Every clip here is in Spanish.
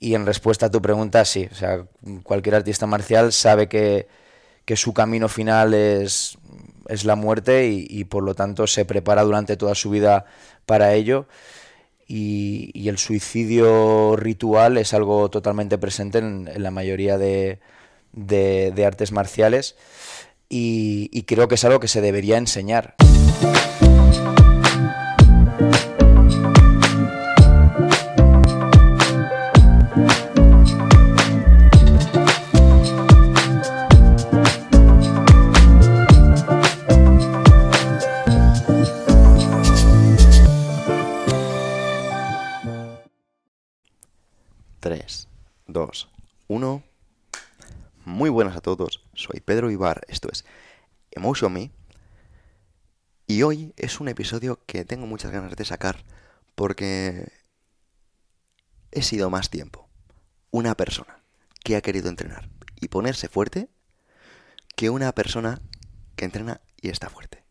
Y en respuesta a tu pregunta, sí. O sea, cualquier artista marcial sabe que, su camino final es, es la muerte y, por lo tanto se prepara durante toda su vida para ello. Y, el suicidio ritual es algo totalmente presente en, la mayoría de, artes marciales y, y creo que es algo que se debería enseñar. 1. Muy buenas a todos, soy Pedro Ibar, esto es Emotion Me. Y hoy es un episodio que tengo muchas ganas de sacar porque he sido más tiempo una persona que ha querido entrenar y ponerse fuerte que una persona que entrena y está fuerte.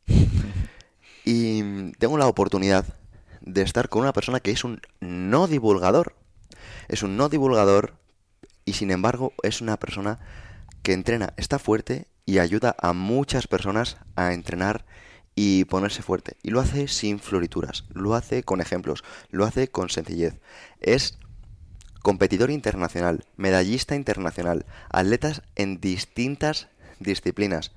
y tengo la oportunidad de estar con una persona que es un no divulgador. Es un no divulgador y sin embargo es una persona que entrena, está fuerte y ayuda a muchas personas a entrenar y ponerse fuerte. Y lo hace sin florituras, lo hace con ejemplos, lo hace con sencillez. Es competidor internacional, medallista internacional, atletas en distintas disciplinas.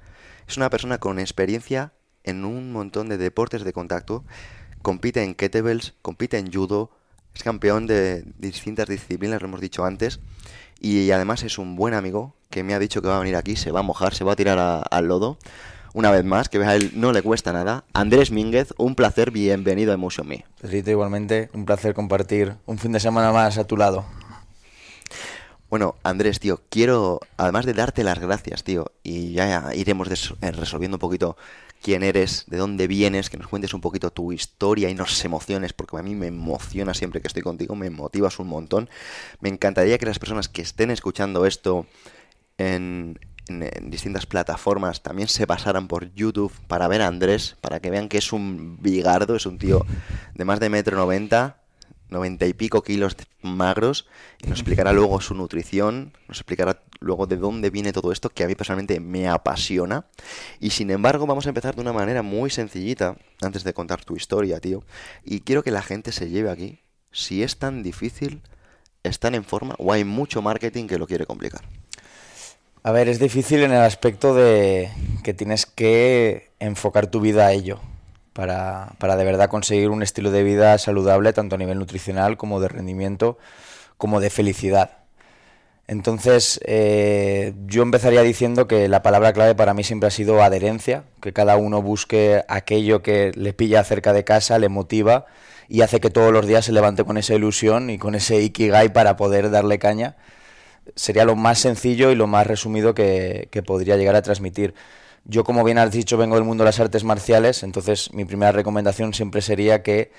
Es una persona con experiencia en un montón de deportes de contacto, compite en kettlebells, compite en judo, es campeón de distintas disciplinas, lo hemos dicho antes, y además es un buen amigo que me ha dicho que va a venir aquí, se va a mojar, se va a tirar al lodo. Una vez más, que a él no le cuesta nada. Andrés Mínguez, un placer, bienvenido a Emotion Me. igualmente, un placer compartir un fin de semana más a tu lado. Bueno, Andrés, tío, quiero, además de darte las gracias, tío, y ya iremos eh, resolviendo un poquito quién eres, de dónde vienes, que nos cuentes un poquito tu historia y nos emociones, porque a mí me emociona siempre que estoy contigo, me motivas un montón. Me encantaría que las personas que estén escuchando esto en, distintas plataformas también se pasaran por YouTube para ver a Andrés, para que vean que es un bigardo, es un tío de más de metro noventa 90 y pico kilos magros y nos explicará luego su nutrición, nos explicará luego de dónde viene todo esto, que a mí personalmente me apasiona. Y sin embargo, vamos a empezar de una manera muy sencillita antes de contar tu historia, tío. Y quiero que la gente se lleve aquí. Si es tan difícil, ¿están en forma o hay mucho marketing que lo quiere complicar? A ver, es difícil en el aspecto de que tienes que enfocar tu vida a ello para, de verdad conseguir un estilo de vida saludable, tanto a nivel nutricional como de rendimiento, como de felicidad. Entonces, eh, yo empezaría diciendo que la palabra clave para mí siempre ha sido adherencia, que cada uno busque aquello que le pilla cerca de casa, le motiva y hace que todos los días se levante con esa ilusión y con ese ikigai para poder darle caña. Sería lo más sencillo y lo más resumido que podría llegar a transmitir. Yo, como bien has dicho, vengo del mundo de las artes marciales, entonces mi primera recomendación siempre sería que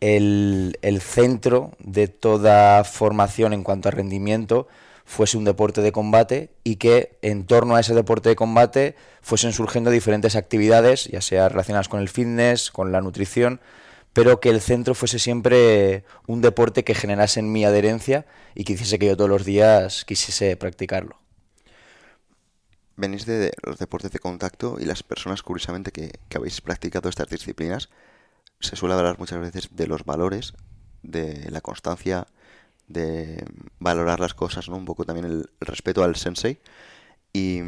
el, centro de toda formación en cuanto a rendimiento fuese un deporte de combate y que en torno a ese deporte de combate fuesen surgiendo diferentes actividades, ya sea relacionadas con el fitness, con la nutrición, pero que el centro fuese siempre un deporte que generase en mi adherencia y que hiciese que yo todos los días quisiese practicarlo venís de los deportes de contacto y las personas, curiosamente, que, que, habéis practicado estas disciplinas, se suele hablar muchas veces de los valores, de la constancia, de valorar las cosas, ¿no? Un poco también el, respeto al sensei. Y,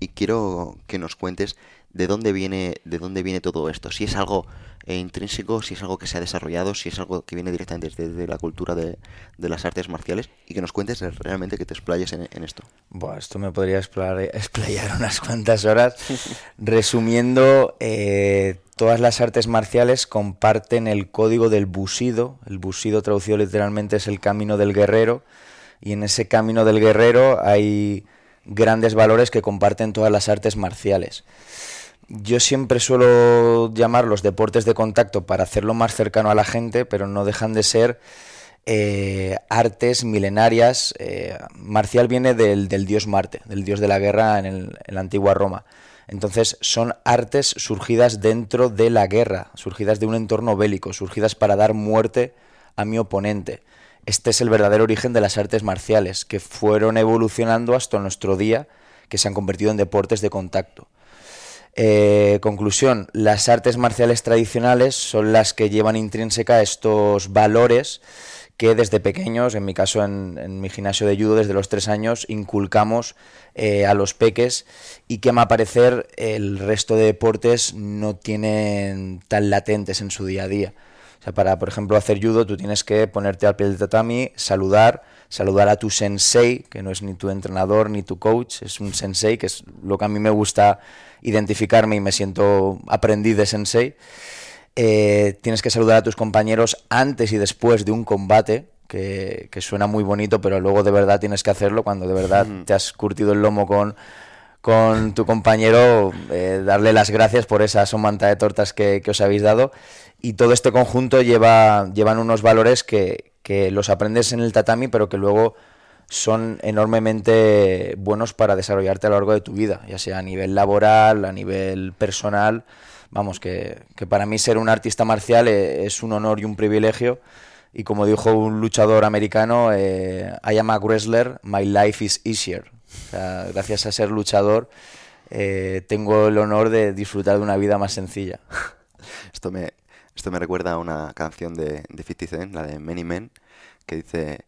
y, quiero que nos cuentes de dónde viene, de dónde viene todo esto. Si es algo e intrínseco, si es algo que se ha desarrollado, si es algo que viene directamente desde la cultura de, las artes marciales y que nos cuentes realmente que te explayes en, esto. esto me podría explayar, unas cuantas horas. Resumiendo, eh, todas las artes marciales comparten el código del busido. El busido traducido literalmente es el camino del guerrero y en ese camino del guerrero hay grandes valores que comparten todas las artes marciales. Yo siempre suelo llamar los deportes de contacto para hacerlo más cercano a la gente, pero no dejan de ser eh, artes milenarias. Eh, marcial viene del, dios Marte, del dios de la guerra en, en la antigua Roma. Entonces son artes surgidas dentro de la guerra, surgidas de un entorno bélico, surgidas para dar muerte a mi oponente. Este es el verdadero origen de las artes marciales, que fueron evolucionando hasta nuestro día, que se han convertido en deportes de contacto. Eh, conclusión, las artes marciales tradicionales son las que llevan intrínseca estos valores que desde pequeños, en mi caso en, mi gimnasio de judo desde los tres años, inculcamos eh, a los peques y que a mi parecer el resto de deportes no tienen tan latentes en su día a día. O sea, para, por ejemplo, hacer judo tú tienes que ponerte al pie del tatami, saludar, saludar a tu sensei, que no es ni tu entrenador ni tu coach, es un sensei, que es lo que a mí me gusta identificarme y me siento aprendiz de sensei. Eh, tienes que saludar a tus compañeros antes y después de un combate, que, suena muy bonito, pero luego de verdad tienes que hacerlo cuando de verdad mm. te has curtido el lomo con, con tu compañero, eh, darle las gracias por esa somanta de tortas que, os habéis dado. Y todo este conjunto lleva, llevan unos valores que, que los aprendes en el tatami, pero que luego son enormemente buenos para desarrollarte a lo largo de tu vida, ya sea a nivel laboral, a nivel personal. Vamos, que, que para mí ser un artista marcial e, es, un honor y un privilegio. Y como dijo un luchador americano, eh, I am a wrestler, my life is easier. gracias a ser luchador, eh, tengo el honor de disfrutar de una vida más sencilla. Esto me, esto me recuerda a una canción de, de 50 Cent, la de Many Men, que dice,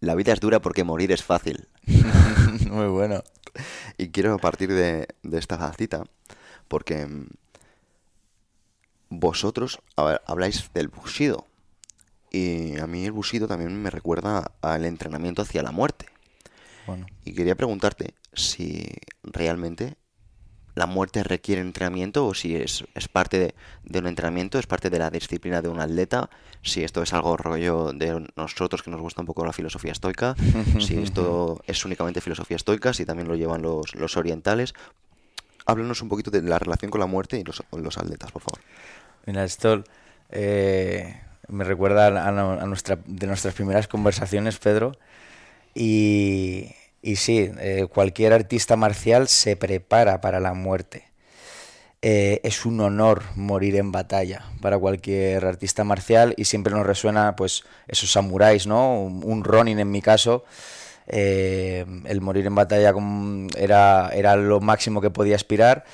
la vida es dura porque morir es fácil. Muy bueno. Y quiero partir de, esta cita, porque mm, vosotros habláis del busido. Y a mí el busido también me recuerda al entrenamiento hacia la muerte. Bueno. Y quería preguntarte si realmente la muerte requiere entrenamiento o si es, parte de, un entrenamiento, es parte de la disciplina de un atleta, si esto es algo rollo de nosotros que nos gusta un poco la filosofía estoica, si esto es únicamente filosofía estoica, si también lo llevan los, orientales. Háblanos un poquito de la relación con la muerte y los, atletas, por favor. Mira, esto eh, me recuerda a, a nuestra, de nuestras primeras conversaciones, Pedro, y y sí, eh, cualquier artista marcial se prepara para la muerte. Eh, es un honor morir en batalla para cualquier artista marcial y siempre nos resuena pues esos samuráis, ¿no? Un, Ronin en mi caso. Eh, el morir en batalla era, era lo máximo que podía aspirar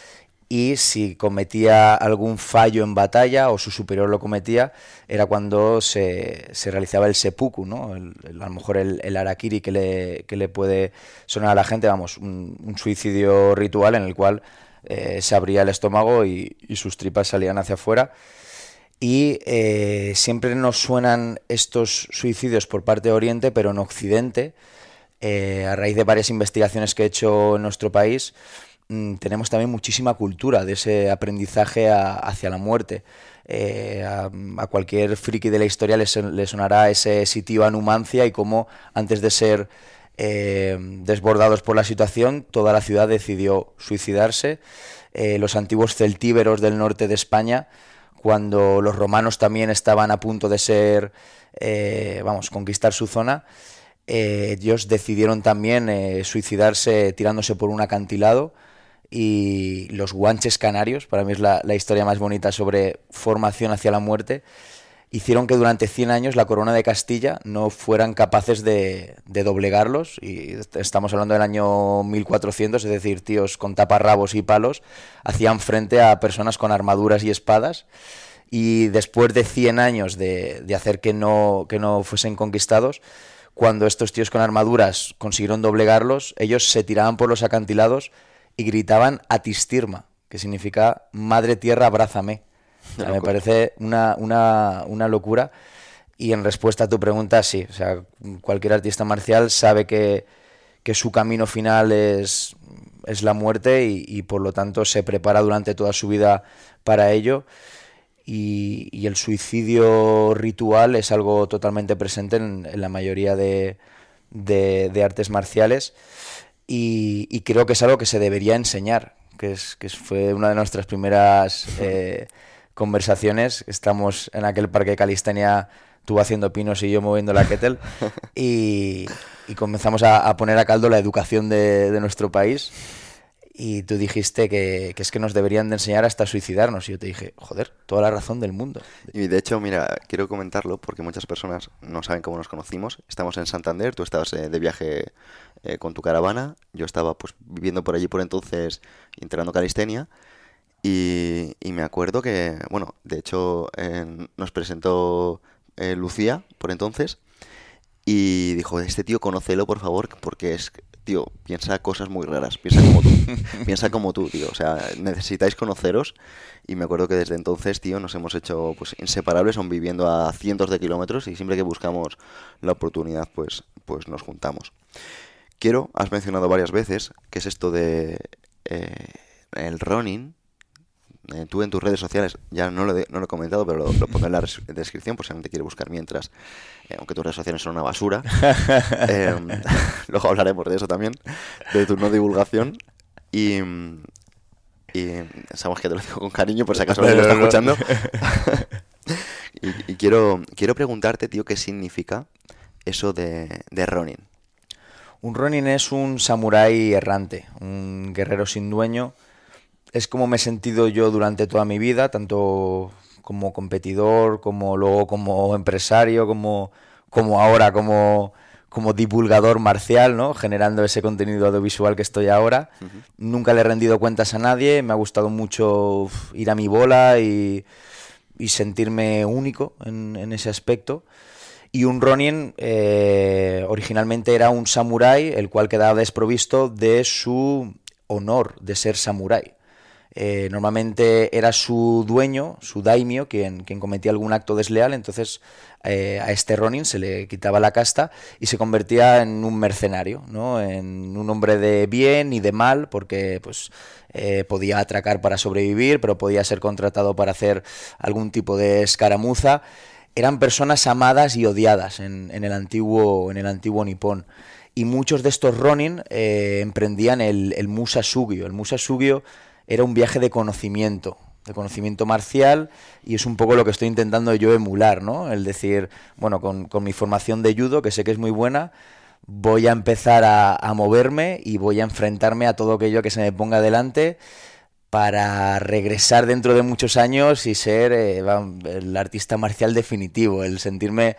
y si cometía algún fallo en batalla o su superior lo cometía, era cuando se, se realizaba el seppuku, ¿no? a lo mejor el, arakiri que le, que le, puede sonar a la gente, vamos, un, suicidio ritual en el cual eh, se abría el estómago y, sus tripas salían hacia afuera. Y eh, siempre nos suenan estos suicidios por parte de Oriente, pero en Occidente, eh, a raíz de varias investigaciones que he hecho en nuestro país, Mm, tenemos también muchísima cultura de ese aprendizaje hacia la muerte. Eh, a, cualquier friki de la historia le, sonará ese sitio a Numancia y cómo antes de ser eh, desbordados por la situación, toda la ciudad decidió suicidarse. Eh, los antiguos celtíberos del norte de España, cuando los romanos también estaban a punto de ser, vamos, conquistar su zona, ellos decidieron también suicidarse tirándose por un acantilado y los guanches canarios, para mí es la, historia más bonita sobre formación hacia la muerte, hicieron que durante 100 años la corona de Castilla no fueran capaces de, de doblegarlos, y estamos hablando del año 1400, es decir, tíos con taparrabos y palos, hacían frente a personas con armaduras y espadas, y después de 100 años de, hacer que no, que no fuesen conquistados, cuando estos tíos con armaduras consiguieron doblegarlos, ellos se tiraban por los acantilados, y gritaban Atistirma, que significa Madre Tierra, abrázame. me parece una, locura. Y en respuesta a tu pregunta, sí. O sea, cualquier artista marcial sabe que, que su camino final es, es la muerte y, por lo tanto se prepara durante toda su vida para ello. Y, el suicidio ritual es algo totalmente presente en, la mayoría de, de, artes marciales y, creo que es algo que se debería enseñar, que, es, que fue una de nuestras primeras eh, conversaciones. Estamos en aquel parque de Calistenia, tú haciendo pinos y yo moviendo la kettle, y, comenzamos a, poner a caldo la educación de nuestro país. Y tú dijiste que, es que nos deberían de enseñar hasta suicidarnos. Y yo te dije, joder, toda la razón del mundo. Y de hecho, mira, quiero comentarlo porque muchas personas no saben cómo nos conocimos. Estamos en Santander, tú estabas eh, de viaje eh, con tu caravana, yo estaba pues viviendo por allí por entonces, entrenando calistenia. Y, me acuerdo que, bueno, de hecho eh, nos presentó Lucía por entonces y dijo, este tío conócelo por favor porque es tío, piensa cosas muy raras, piensa como tú, piensa como tú, tío. O sea, necesitáis conoceros. Y me acuerdo que desde entonces, tío, nos hemos hecho pues inseparables, son viviendo a cientos de kilómetros, y siempre que buscamos la oportunidad, pues, pues nos juntamos. Quiero, has mencionado varias veces, que es esto de eh, el running, eh, tú en tus redes sociales, ya no lo, he comentado, pero lo, pongo en la descripción por si alguien te quiere buscar mientras, eh, aunque tus redes sociales son una basura. Eh, luego hablaremos de eso también, de tu no divulgación. Y, sabemos que te lo digo con cariño, por si acaso alguien lo está escuchando. y, quiero, quiero preguntarte, tío, qué significa eso de, de Ronin. Un Ronin es un samurái errante, un guerrero sin dueño es como me he sentido yo durante toda mi vida, tanto como competidor, como luego como empresario, como, como ahora, como, como divulgador marcial, ¿no? Generando ese contenido audiovisual que estoy ahora. Nunca le he rendido cuentas a nadie, me ha gustado mucho ir a mi bola y, sentirme único en, ese aspecto. Y un Ronin eh, originalmente era un samurái, el cual quedaba desprovisto de su honor de ser samurái. Eh, normalmente era su dueño, su daimio, quien, cometía algún acto desleal, entonces eh, a este Ronin se le quitaba la casta y se convertía en un mercenario, ¿no? en un hombre de bien y de mal, porque pues, eh, podía atracar para sobrevivir, pero podía ser contratado para hacer algún tipo de escaramuza. Eran personas amadas y odiadas en, el, antiguo, en el antiguo Nippon y muchos de estos Ronin emprendían el, el Musa El Musa era un viaje de conocimiento, de conocimiento marcial, y es un poco lo que estoy intentando yo emular, ¿no? El decir, bueno, con, mi formación de judo, que sé que es muy buena, voy a empezar a, moverme y voy a enfrentarme a todo aquello que se me ponga delante para regresar dentro de muchos años y ser eh, el artista marcial definitivo, el sentirme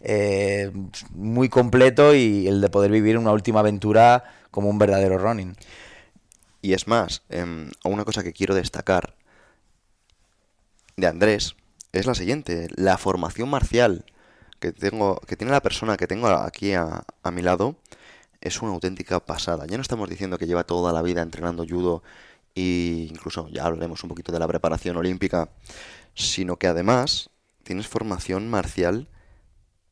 eh, muy completo y el de poder vivir una última aventura como un verdadero running. Y es más, em, una cosa que quiero destacar de Andrés es la siguiente, la formación marcial que, tengo, que tiene la persona que tengo aquí a, a mi lado es una auténtica pasada. Ya no estamos diciendo que lleva toda la vida entrenando judo e incluso ya hablaremos un poquito de la preparación olímpica, sino que además tienes formación marcial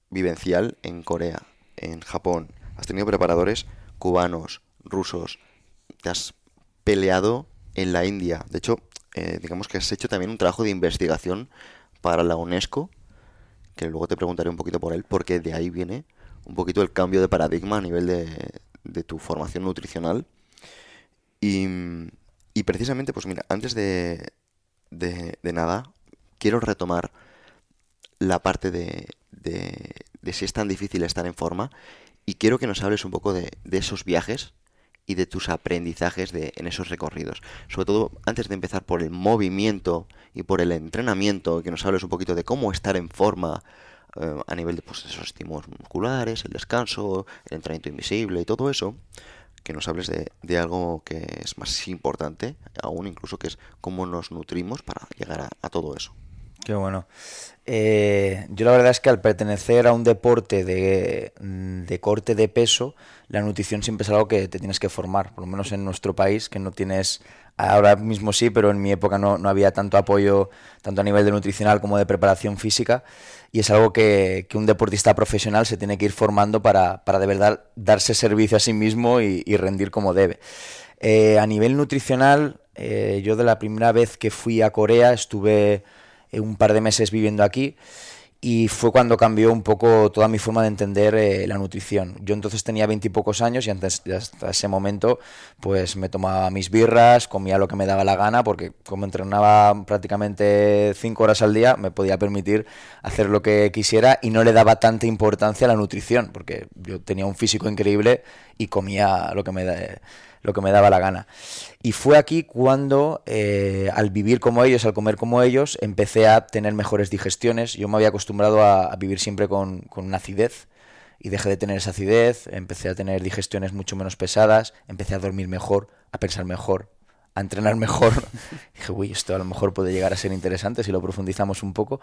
vivencial en Corea, en Japón. Has tenido preparadores cubanos, rusos, te has peleado en la India. De hecho, eh, digamos que has hecho también un trabajo de investigación para la UNESCO, que luego te preguntaré un poquito por él, porque de ahí viene un poquito el cambio de paradigma a nivel de, tu formación nutricional. Y, precisamente, pues mira, antes de, de, nada, quiero retomar la parte de, de, si es tan difícil estar en forma y quiero que nos hables un poco de, esos viajes y de tus aprendizajes de, en esos recorridos. Sobre todo antes de empezar por el movimiento y por el entrenamiento, que nos hables un poquito de cómo estar en forma eh, a nivel de pues, esos estímulos musculares, el descanso, el entrenamiento invisible y todo eso. Que nos hables de, de algo que es más importante aún, incluso que es cómo nos nutrimos para llegar a todo eso. Qué bueno. Eh, yo la verdad es que al pertenecer a un deporte de, mm, de, corte de peso, la nutrición siempre es algo que te tienes que formar, por lo menos en nuestro país, que no tienes, ahora mismo sí, pero en mi época no, había tanto apoyo, tanto a nivel de nutricional como de preparación física, y es algo que, un deportista profesional se tiene que ir formando para, para de verdad darse servicio a sí mismo y, rendir como debe. Eh, a nivel nutricional, eh, yo de la primera vez que fui a Corea estuve eh, un par de meses viviendo aquí y fue cuando cambió un poco toda mi forma de entender eh, la nutrición. Yo entonces tenía veintipocos años y hasta ese momento pues me tomaba mis birras, comía lo que me daba la gana porque como entrenaba prácticamente cinco horas al día me podía permitir hacer lo que quisiera y no le daba tanta importancia a la nutrición porque yo tenía un físico increíble y comía lo que me, eh, lo que me daba la gana. Y fue aquí cuando, eh, al vivir como ellos, al comer como ellos, empecé a tener mejores digestiones. Yo me había acostumbrado a, vivir siempre con, con una acidez y dejé de tener esa acidez, empecé a tener digestiones mucho menos pesadas, empecé a dormir mejor, a pensar mejor, a entrenar mejor. Dije, uy, esto a lo mejor puede llegar a ser interesante si lo profundizamos un poco.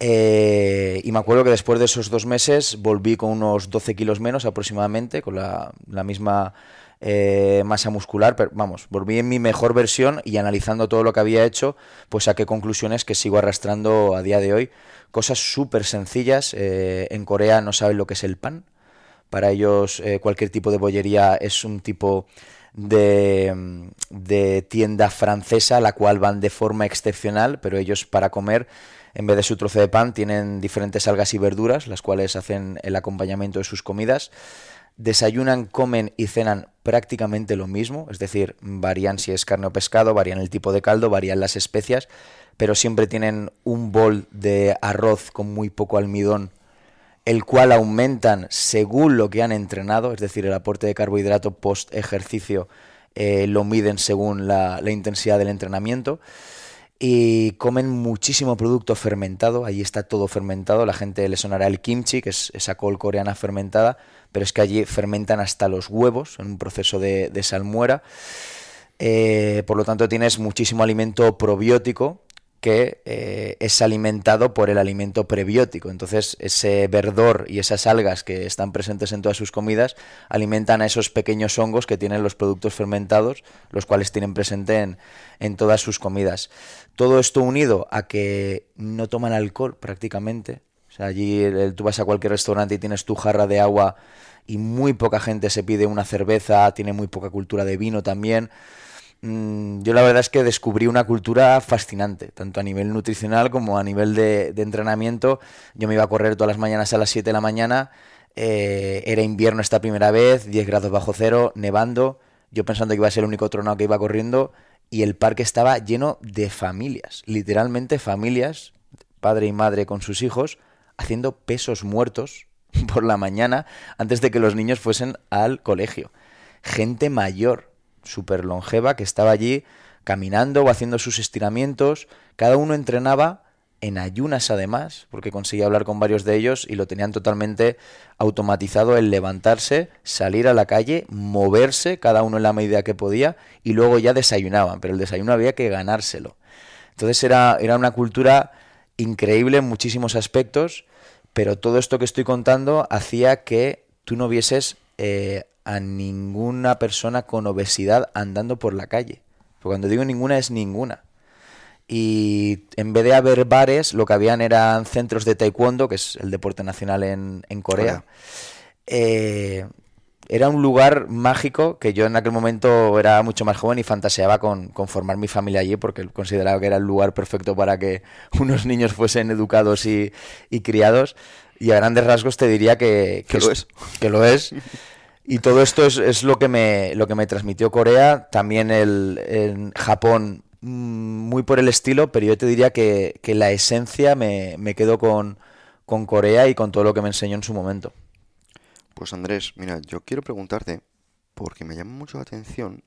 Eh, y me acuerdo que después de esos dos meses volví con unos 12 kilos menos aproximadamente, con la, la misma eh, masa muscular, pero vamos, volví en mi mejor versión y analizando todo lo que había hecho, pues saqué conclusiones que sigo arrastrando a día de hoy. Cosas súper sencillas, eh, en Corea no saben lo que es el pan, para ellos eh, cualquier tipo de bollería es un tipo... De, de, tienda francesa, la cual van de forma excepcional, pero ellos para comer, en vez de su trozo de pan, tienen diferentes algas y verduras, las cuales hacen el acompañamiento de sus comidas desayunan, comen y cenan prácticamente lo mismo, es decir, varían si es carne o pescado, varían el tipo de caldo, varían las especias, pero siempre tienen un bol de arroz con muy poco almidón, el cual aumentan según lo que han entrenado, es decir, el aporte de carbohidrato post ejercicio eh, lo miden según la, la intensidad del entrenamiento y comen muchísimo producto fermentado, ahí está todo fermentado, la gente le sonará el kimchi, que es esa col coreana fermentada, pero es que allí fermentan hasta los huevos en un proceso de, salmuera. Eh, por lo tanto, tienes muchísimo alimento probiótico que eh, es alimentado por el alimento prebiótico. Entonces, ese verdor y esas algas que están presentes en todas sus comidas alimentan a esos pequeños hongos que tienen los productos fermentados, los cuales tienen presente en todas sus comidas. Todo esto unido a que no toman alcohol prácticamente, o sea, allí tú vas a cualquier restaurante y tienes tu jarra de agua y muy poca gente se pide una cerveza, tiene muy poca cultura de vino también. Mm, yo la verdad es que descubrí una cultura fascinante, tanto a nivel nutricional como a nivel de, entrenamiento. Yo me iba a correr todas las mañanas a las 7 de la mañana, eh, era invierno esta primera vez, 10 grados bajo cero, nevando, yo pensando que iba a ser el único trono que iba corriendo, y el parque estaba lleno de familias, literalmente familias, padre y madre con sus hijos, haciendo pesos muertos por la mañana antes de que los niños fuesen al colegio. Gente mayor, súper longeva, que estaba allí caminando o haciendo sus estiramientos. Cada uno entrenaba en ayunas además, porque conseguía hablar con varios de ellos y lo tenían totalmente automatizado el levantarse, salir a la calle, moverse, cada uno en la medida que podía, y luego ya desayunaban, pero el desayuno había que ganárselo. Entonces era, era una cultura increíble en muchísimos aspectos pero todo esto que estoy contando hacía que tú no vieses eh, a ninguna persona con obesidad andando por la calle. Porque cuando digo ninguna es ninguna. Y en vez de haber bares, lo que habían eran centros de taekwondo, que es el deporte nacional en, en Corea. Eh, era un lugar mágico que yo en aquel momento era mucho más joven y fantaseaba con, con formar mi familia allí porque consideraba que era el lugar perfecto para que unos niños fuesen educados y, criados. Y a grandes rasgos te diría que, lo es. Que lo es. Y todo esto es, lo, que me, lo que me transmitió Corea, también en Japón mm, muy por el estilo, pero yo te diría que, la esencia me, me quedo con, con Corea y con todo lo que me enseñó en su momento. Pues Andrés, mira, yo quiero preguntarte, porque me llama mucho la atención,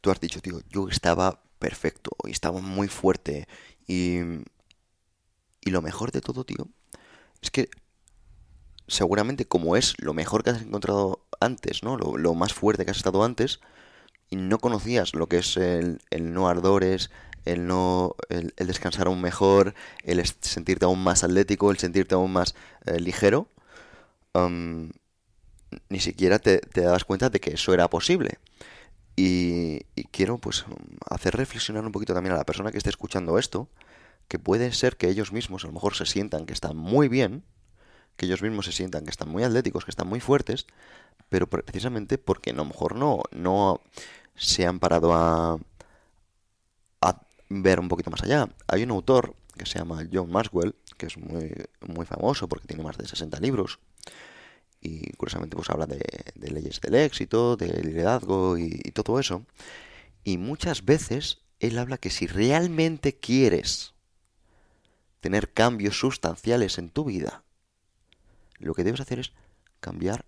tú has dicho, tío, yo estaba perfecto, y estaba muy fuerte, y, lo mejor de todo, tío, es que seguramente como es lo mejor que has encontrado antes, ¿no? Lo, más fuerte que has estado antes, y no conocías lo que es el, no ardores, el no el, descansar aún mejor, el sentirte aún más atlético, el sentirte aún más eh, ligero ni siquiera te, te dabas cuenta de que eso era posible. Y, y, quiero pues hacer reflexionar un poquito también a la persona que esté escuchando esto, que puede ser que ellos mismos a lo mejor se sientan que están muy bien, que ellos mismos se sientan que están muy atléticos, que están muy fuertes, pero precisamente porque a lo mejor no, no se han parado a, ver un poquito más allá. Hay un autor que se llama John Maxwell, que es muy, muy famoso porque tiene más de 60 libros, y curiosamente pues habla de, leyes del éxito, del liderazgo y, todo eso. Y muchas veces él habla que si realmente quieres tener cambios sustanciales en tu vida, lo que debes hacer es cambiar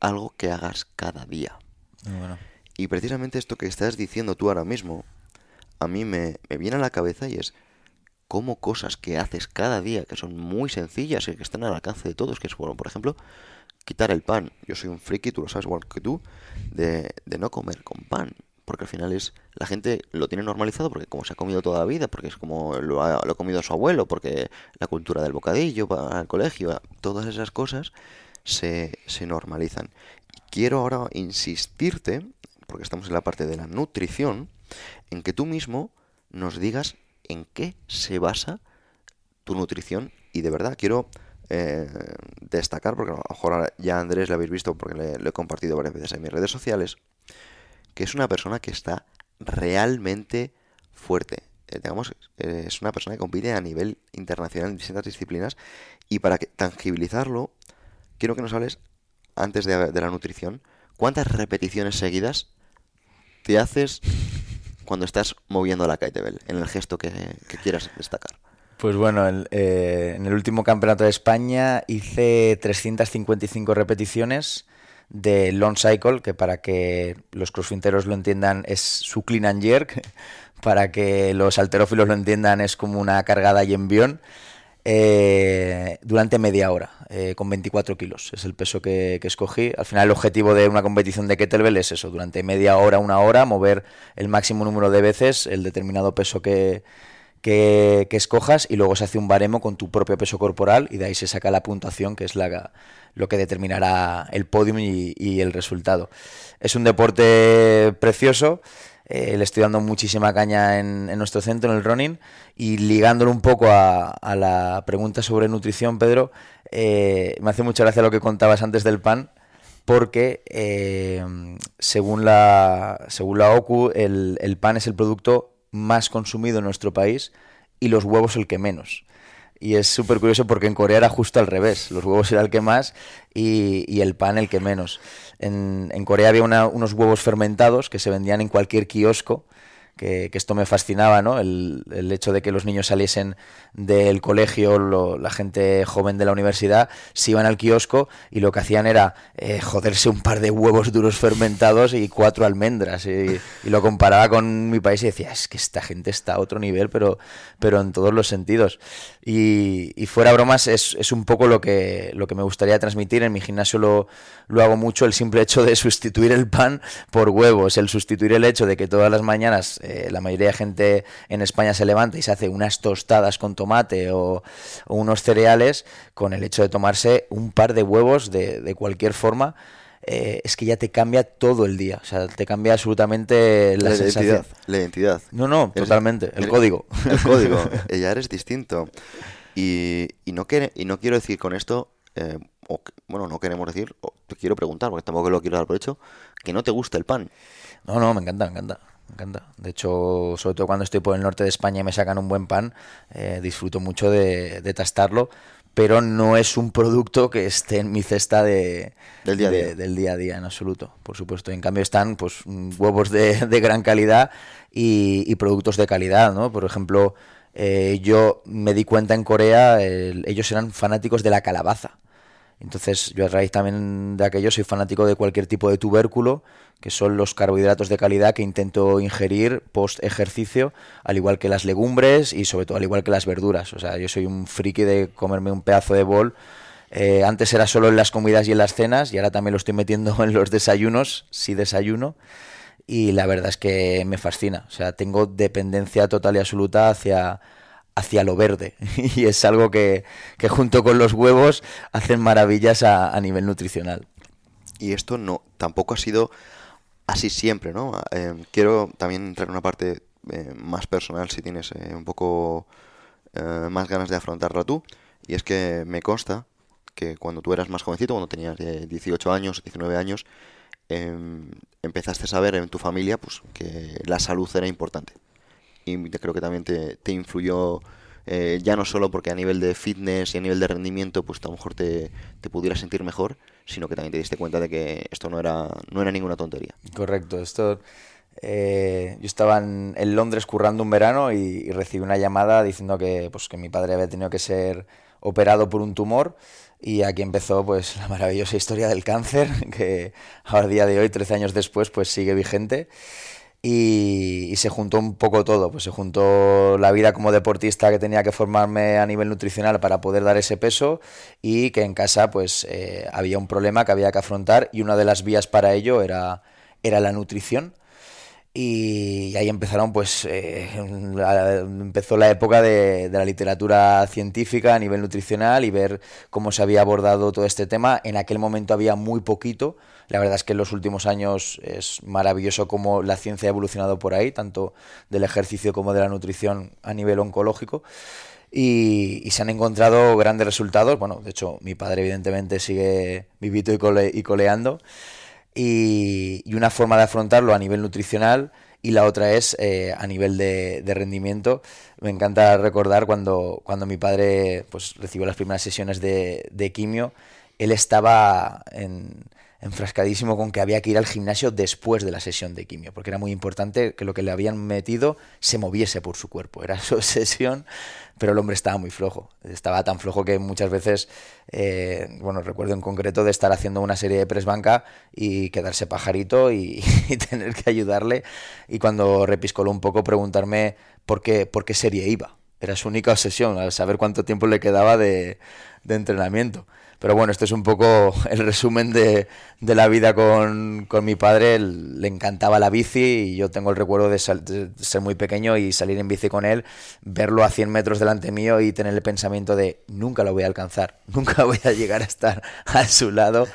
algo que hagas cada día. Y precisamente esto que estás diciendo tú ahora mismo, a mí me, viene a la cabeza y es, como cosas que haces cada día, que son muy sencillas y que están al alcance de todos, que es, por ejemplo, quitar el pan. Yo soy un friki, tú lo sabes igual que tú, de, no comer con pan. Porque al final es, la gente lo tiene normalizado porque como se ha comido toda la vida, porque es como lo ha, comido su abuelo, porque la cultura del bocadillo, para el colegio, todas esas cosas se, se normalizan. Quiero ahora insistirte, porque estamos en la parte de la nutrición, en que tú mismo nos digas en qué se basa tu nutrición. Y de verdad, quiero eh, destacar, porque a lo mejor ya Andrés lo habéis visto porque lo he compartido varias veces en mis redes sociales, que es una persona que está realmente fuerte. Eh, digamos, eh, es una persona que compite a nivel internacional en distintas disciplinas y para que, tangibilizarlo, quiero que nos hables, antes de, de la nutrición, cuántas repeticiones seguidas te haces cuando estás moviendo la kettlebell, en el gesto que, quieras destacar? Pues bueno, eh, en el último campeonato de España hice 355 repeticiones de long cycle, que para que los crossfinteros lo entiendan es su clean and jerk, para que los alterófilos lo entiendan es como una cargada y envión. Eh, durante media hora, eh, con 24 kilos. Es el peso que, escogí. Al final el objetivo de una competición de kettlebell es eso, durante media hora, una hora, mover el máximo número de veces el determinado peso que, que, escojas y luego se hace un baremo con tu propio peso corporal y de ahí se saca la puntuación que es la, lo que determinará el podium y el resultado. Es un deporte precioso. Eh, le estoy dando muchísima caña en, nuestro centro, en el running, y ligándolo un poco a, la pregunta sobre nutrición, Pedro, eh, me hace mucha gracia lo que contabas antes del pan, porque eh, según, la, según la OCU, el, pan es el producto más consumido en nuestro país y los huevos el que menos. Y es súper curioso porque en Corea era justo al revés. Los huevos era el que más y, el pan el que menos. En, Corea había unos huevos fermentados que se vendían en cualquier kiosco. Que, esto me fascinaba, ¿no? el, hecho de que los niños saliesen del colegio, la gente joven de la universidad, se iban al kiosco y lo que hacían era eh, joderse un par de huevos duros fermentados y cuatro almendras. Y, lo comparaba con mi país y decía, es que esta gente está a otro nivel, pero, pero en todos los sentidos. Y, fuera bromas, es, es, un poco lo que, lo que me gustaría transmitir. En mi gimnasio lo, lo hago mucho, el simple hecho de sustituir el pan por huevos, el sustituir el hecho de que todas las mañanas eh, la mayoría de gente en España se levanta y se hace unas tostadas con tomate mate o, unos cereales, con el hecho de tomarse un par de huevos de, cualquier forma, eh, es que ya te cambia todo el día. O sea, te cambia absolutamente la, identidad. La identidad. No, no, totalmente. El código. El código. Eh, ya eres distinto. Y, no quiere y no quiero decir con esto, eh, bueno, no queremos decir, te quiero preguntar, porque tampoco lo quiero dar por hecho, que no te gusta el pan. No, no, me encanta, me encanta. Me encanta. De hecho, sobre todo cuando estoy por el norte de España y me sacan un buen pan, eh, disfruto mucho de, de, tastarlo, pero no es un producto que esté en mi cesta de, del, día a día. del día a día en absoluto, por supuesto. En cambio están pues huevos de, gran calidad y, productos de calidad, ¿no? Por ejemplo, eh, yo me di cuenta en Corea, ellos eran fanáticos de la calabaza. Entonces, yo a raíz también de aquello soy fanático de cualquier tipo de tubérculo que son los carbohidratos de calidad que intento ingerir post ejercicio, al igual que las legumbres y sobre todo al igual que las verduras. O sea, yo soy un friki de comerme un pedazo de bol. Eh, antes era solo en las comidas y en las cenas y ahora también lo estoy metiendo en los desayunos, si desayuno. Y la verdad es que me fascina. O sea, tengo dependencia total y absoluta hacia, hacia lo verde. Y es algo que, junto con los huevos hacen maravillas a, a nivel nutricional. Y esto no, tampoco ha sido así siempre, ¿no? Ah, eh, quiero también entrar en una parte eh, más personal, si tienes eh, un poco más ganas de afrontarla tú, y es que me consta que cuando tú eras más jovencito, cuando tenías 18 años, 19 años, em, empezaste a saber en tu familia pues, que la salud era importante. Y creo que también te, te influyó eh, ya no solo porque a nivel de fitness y a nivel de rendimiento, pues a lo mejor te, te pudieras sentir mejor, sino que también te diste cuenta de que esto no era, no era ninguna tontería. Correcto, esto... Eh, yo estaba en, Londres currando un verano y, recibí una llamada diciendo que, pues, que mi padre había tenido que ser operado por un tumor y aquí empezó pues la maravillosa historia del cáncer que a día de hoy, 13 años después, pues sigue vigente y, se juntó un poco todo, pues se juntó la vida como deportista que tenía que formarme a nivel nutricional para poder dar ese peso y que en casa pues eh, había un problema que había que afrontar y una de las vías para ello era, la nutrición. Y ahí empezaron, pues, eh, empezó la época de, la literatura científica a nivel nutricional y ver cómo se había abordado todo este tema. En aquel momento había muy poquito, la verdad es que en los últimos años es maravilloso cómo la ciencia ha evolucionado por ahí, tanto del ejercicio como de la nutrición a nivel oncológico. Y, se han encontrado grandes resultados. Bueno, de hecho, mi padre evidentemente sigue vivito y, coleando. Y, una forma de afrontarlo a nivel nutricional y la otra es eh, a nivel de, rendimiento. Me encanta recordar cuando, cuando mi padre pues, recibió las primeras sesiones de, de quimio, él estaba en, enfrascadísimo con que había que ir al gimnasio después de la sesión de quimio, porque era muy importante que lo que le habían metido se moviese por su cuerpo. Era su obsesión, pero el hombre estaba muy flojo. Estaba tan flojo que muchas veces, eh, bueno, recuerdo en concreto de estar haciendo una serie de press banca y quedarse pajarito y, tener que ayudarle. Y cuando repiscoló un poco, preguntarme por qué, por qué serie iba. Era su única obsesión, al saber cuánto tiempo le quedaba de, de entrenamiento. Pero bueno, este es un poco el resumen de, la vida con, mi padre. le encantaba la bici y yo tengo el recuerdo de, ser muy pequeño y salir en bici con él, verlo a 100 metros delante mío y tener el pensamiento de nunca lo voy a alcanzar, nunca voy a llegar a estar a su lado.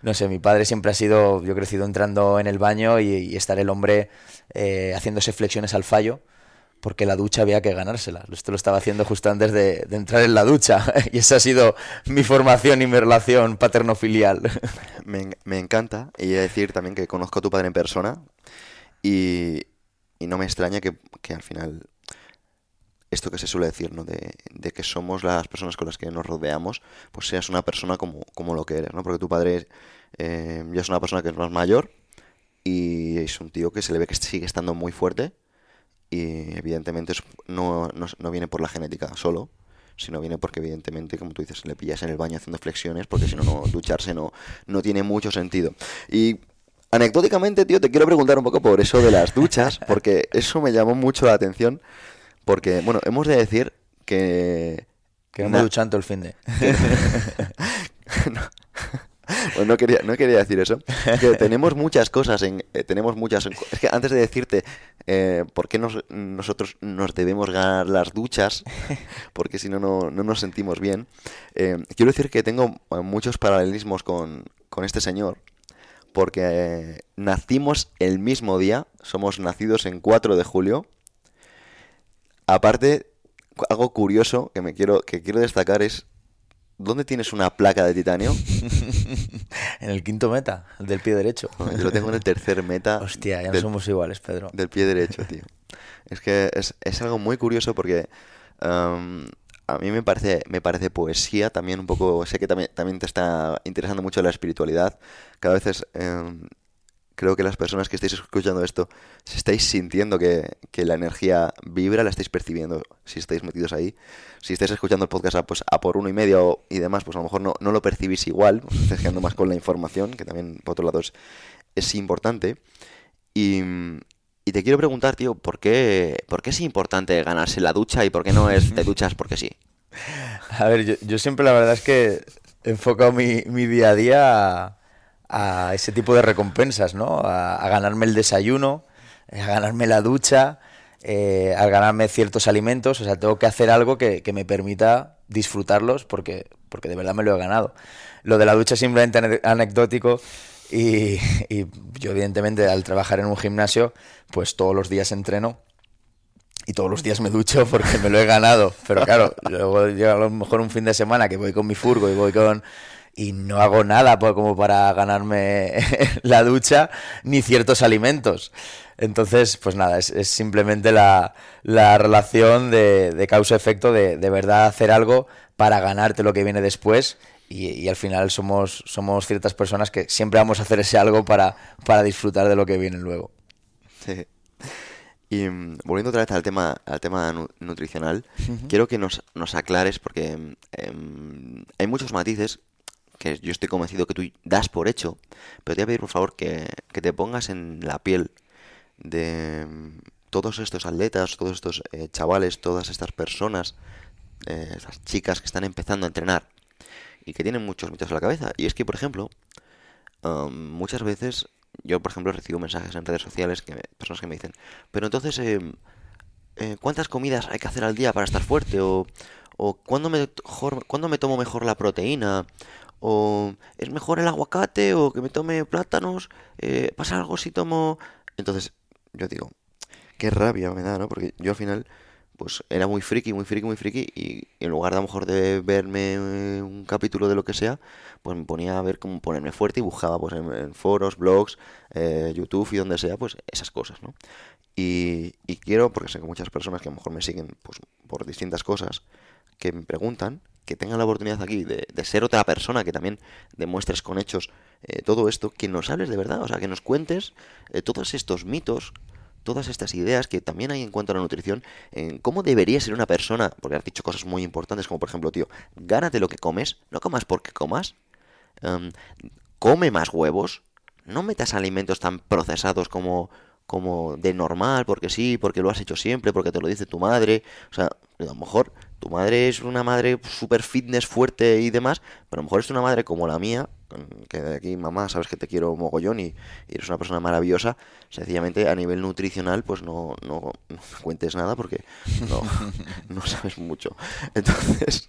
No sé, mi padre siempre ha sido, yo he crecido entrando en el baño y, estar el hombre eh, haciéndose flexiones al fallo porque la ducha había que ganársela. Esto lo estaba haciendo justo antes de, entrar en la ducha. Y esa ha sido mi formación y mi relación paterno-filial. Me, encanta. Y decir también que conozco a tu padre en persona. Y, no me extraña que, al final esto que se suele decir, ¿no? De, de, que somos las personas con las que nos rodeamos, pues seas una persona como, como lo que eres, ¿no? Porque tu padre eh, ya es una persona que es más mayor y es un tío que se le ve que sigue estando muy fuerte y evidentemente no, no, viene por la genética solo, sino viene porque evidentemente, como tú dices, le pillas en el baño haciendo flexiones, porque si no, ducharse no, no tiene mucho sentido. Y anecdóticamente, tío, te quiero preguntar un poco por eso de las duchas, porque eso me llamó mucho la atención, porque, bueno, hemos de decir que... Que hemos duchado el fin de... Pues no quería, no quería decir eso. tenemos muchas cosas en. Eh, tenemos muchas. es que antes de decirte eh, por qué nosotros nos debemos ganar las duchas, porque si no, no nos sentimos bien. Eh, quiero decir que tengo muchos paralelismos con, con este señor. Porque nacimos el mismo día, somos nacidos en 4 de julio. Aparte, algo curioso que me quiero, que quiero destacar es ¿Dónde tienes una placa de titanio? en el quinto meta, del pie derecho. lo tengo en el tercer meta. Hostia, ya no somos iguales, Pedro. Del pie derecho, tío. Es que es, algo muy curioso porque em, a mí me parece, me parece poesía, también un poco, sé que también, te está interesando mucho la espiritualidad. Cada vez es, em, creo que las personas que estáis escuchando esto, si estáis sintiendo que, la energía vibra, la estáis percibiendo, si estáis metidos ahí. Si estáis escuchando el podcast a, ah, pues, a por uno y medio y demás, pues a lo mejor no, lo percibís igual, Estás quedando más con la información, que también por otro lado es, importante. Y, te quiero preguntar, tío, ¿por qué, ¿por qué es importante ganarse la ducha y por qué no es te duchas porque sí? A ver, yo, siempre la verdad es que he enfocado mi, mi día a día a ese tipo de recompensas, ¿no? A, ganarme el desayuno, eh, a ganarme la ducha, eh, a ganarme ciertos alimentos. O sea, tengo que hacer algo que, que, me permita disfrutarlos porque, porque de verdad me lo he ganado. Lo de la ducha es simplemente anecdótico. Y, yo, evidentemente, al trabajar en un gimnasio, pues todos los días entreno y todos los días me ducho porque me lo he ganado. Pero claro, luego llega a lo mejor un fin de semana que voy con mi furgo y voy con y no hago nada como para ganarme la ducha ni ciertos alimentos. Entonces, pues nada, es, simplemente la, relación de, causa-efecto, de, verdad hacer algo para ganarte lo que viene después. Y, al final somos, somos ciertas personas que siempre vamos a hacer ese algo para, para disfrutar de lo que viene luego. Sí. Y mm, volviendo otra vez al tema, al tema nutricional, quiero que nos, nos aclares, porque mm, em, hay muchos matices que yo estoy convencido que tú das por hecho, pero te voy a pedir por favor que, te pongas en la piel de mm, todos estos atletas, todos estos eh, chavales, todas estas personas, eh, chicas que están empezando a entrenar y que tienen muchos mitos en la cabeza. Y es que, por ejemplo, um, muchas veces yo, por ejemplo, recibo mensajes en redes sociales que personas que me dicen, pero entonces, eh, eh, ¿cuántas comidas hay que hacer al día para estar fuerte? O, o ¿cuándo, me, ¿cuándo me tomo mejor la proteína? o es mejor el aguacate o que me tome plátanos, eh, pasa algo si tomo... Entonces, yo digo, qué rabia me da, ¿no? Porque yo al final, pues era muy friki, muy friki, muy friki, y en lugar de a lo mejor de verme un capítulo de lo que sea, pues me ponía a ver cómo ponerme fuerte y buscaba pues en, foros, blogs, eh, YouTube y donde sea, pues esas cosas, ¿no? Y, quiero, porque sé que muchas personas que a lo mejor me siguen pues, por distintas cosas, que me preguntan que tenga la oportunidad aquí de, ser otra persona, que también demuestres con hechos eh, todo esto, que nos hables de verdad, o sea, que nos cuentes eh, todos estos mitos, todas estas ideas que también hay en cuanto a la nutrición, en cómo debería ser una persona, porque has dicho cosas muy importantes como por ejemplo, tío, gánate lo que comes, no comas porque comas, em, come más huevos, no metas alimentos tan procesados como como de normal, porque sí, porque lo has hecho siempre, porque te lo dice tu madre, o sea, a lo mejor tu madre es una madre super fitness, fuerte y demás, pero a lo mejor es una madre como la mía, que de aquí, mamá, sabes que te quiero mogollón y, eres una persona maravillosa, sencillamente a nivel nutricional, pues no, no, cuentes nada porque no, no sabes mucho. Entonces,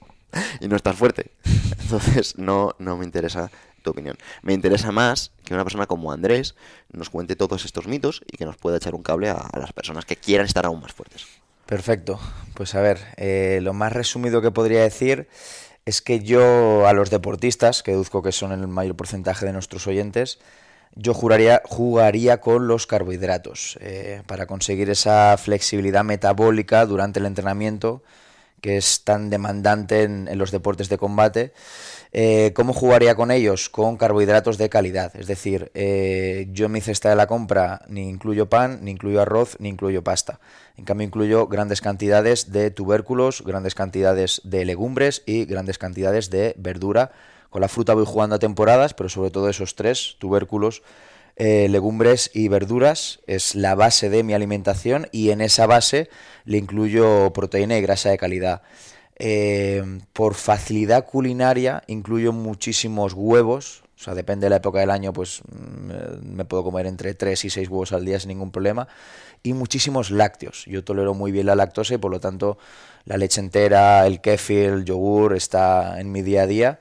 y no estás fuerte. Entonces, no, no me interesa tu opinión. Me interesa más que una persona como Andrés nos cuente todos estos mitos y que nos pueda echar un cable a las personas que quieran estar aún más fuertes. Perfecto. Pues a ver, eh, lo más resumido que podría decir es que yo a los deportistas, que deduzco que son el mayor porcentaje de nuestros oyentes, yo juraría, jugaría con los carbohidratos eh, para conseguir esa flexibilidad metabólica durante el entrenamiento que es tan demandante en los deportes de combate eh, ¿Cómo jugaría con ellos? Con carbohidratos de calidad. Es decir, eh, yo en mi cesta de la compra ni incluyo pan, ni incluyo arroz, ni incluyo pasta. En cambio, incluyo grandes cantidades de tubérculos, grandes cantidades de legumbres y grandes cantidades de verdura. Con la fruta voy jugando a temporadas, pero sobre todo esos tres, tubérculos, eh, legumbres y verduras es la base de mi alimentación y en esa base le incluyo proteína y grasa de calidad. Eh, por facilidad culinaria incluyo muchísimos huevos, o sea, depende de la época del año, pues mm, me puedo comer entre 3 y 6 huevos al día sin ningún problema. Y muchísimos lácteos. Yo tolero muy bien la lactosa y por lo tanto la leche entera, el kefir, el yogur está en mi día a día.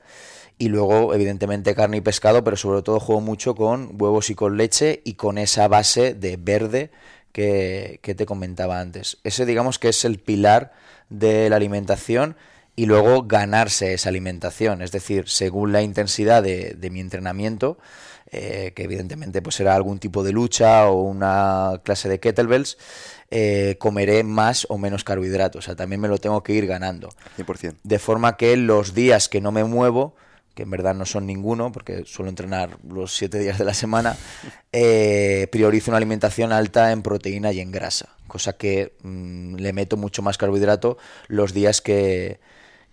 Y luego, evidentemente, carne y pescado, pero sobre todo juego mucho con huevos y con leche y con esa base de verde que, que te comentaba antes. Ese digamos que es el pilar de la alimentación y luego ganarse esa alimentación. Es decir, según la intensidad de, mi entrenamiento, eh, que evidentemente pues será algún tipo de lucha o una clase de kettlebells, eh, comeré más o menos carbohidratos. O sea, también me lo tengo que ir ganando. De forma que los días que no me muevo, que en verdad no son ninguno, porque suelo entrenar los siete días de la semana, eh, priorizo una alimentación alta en proteína y en grasa cosa que mm, le meto mucho más carbohidrato los días que,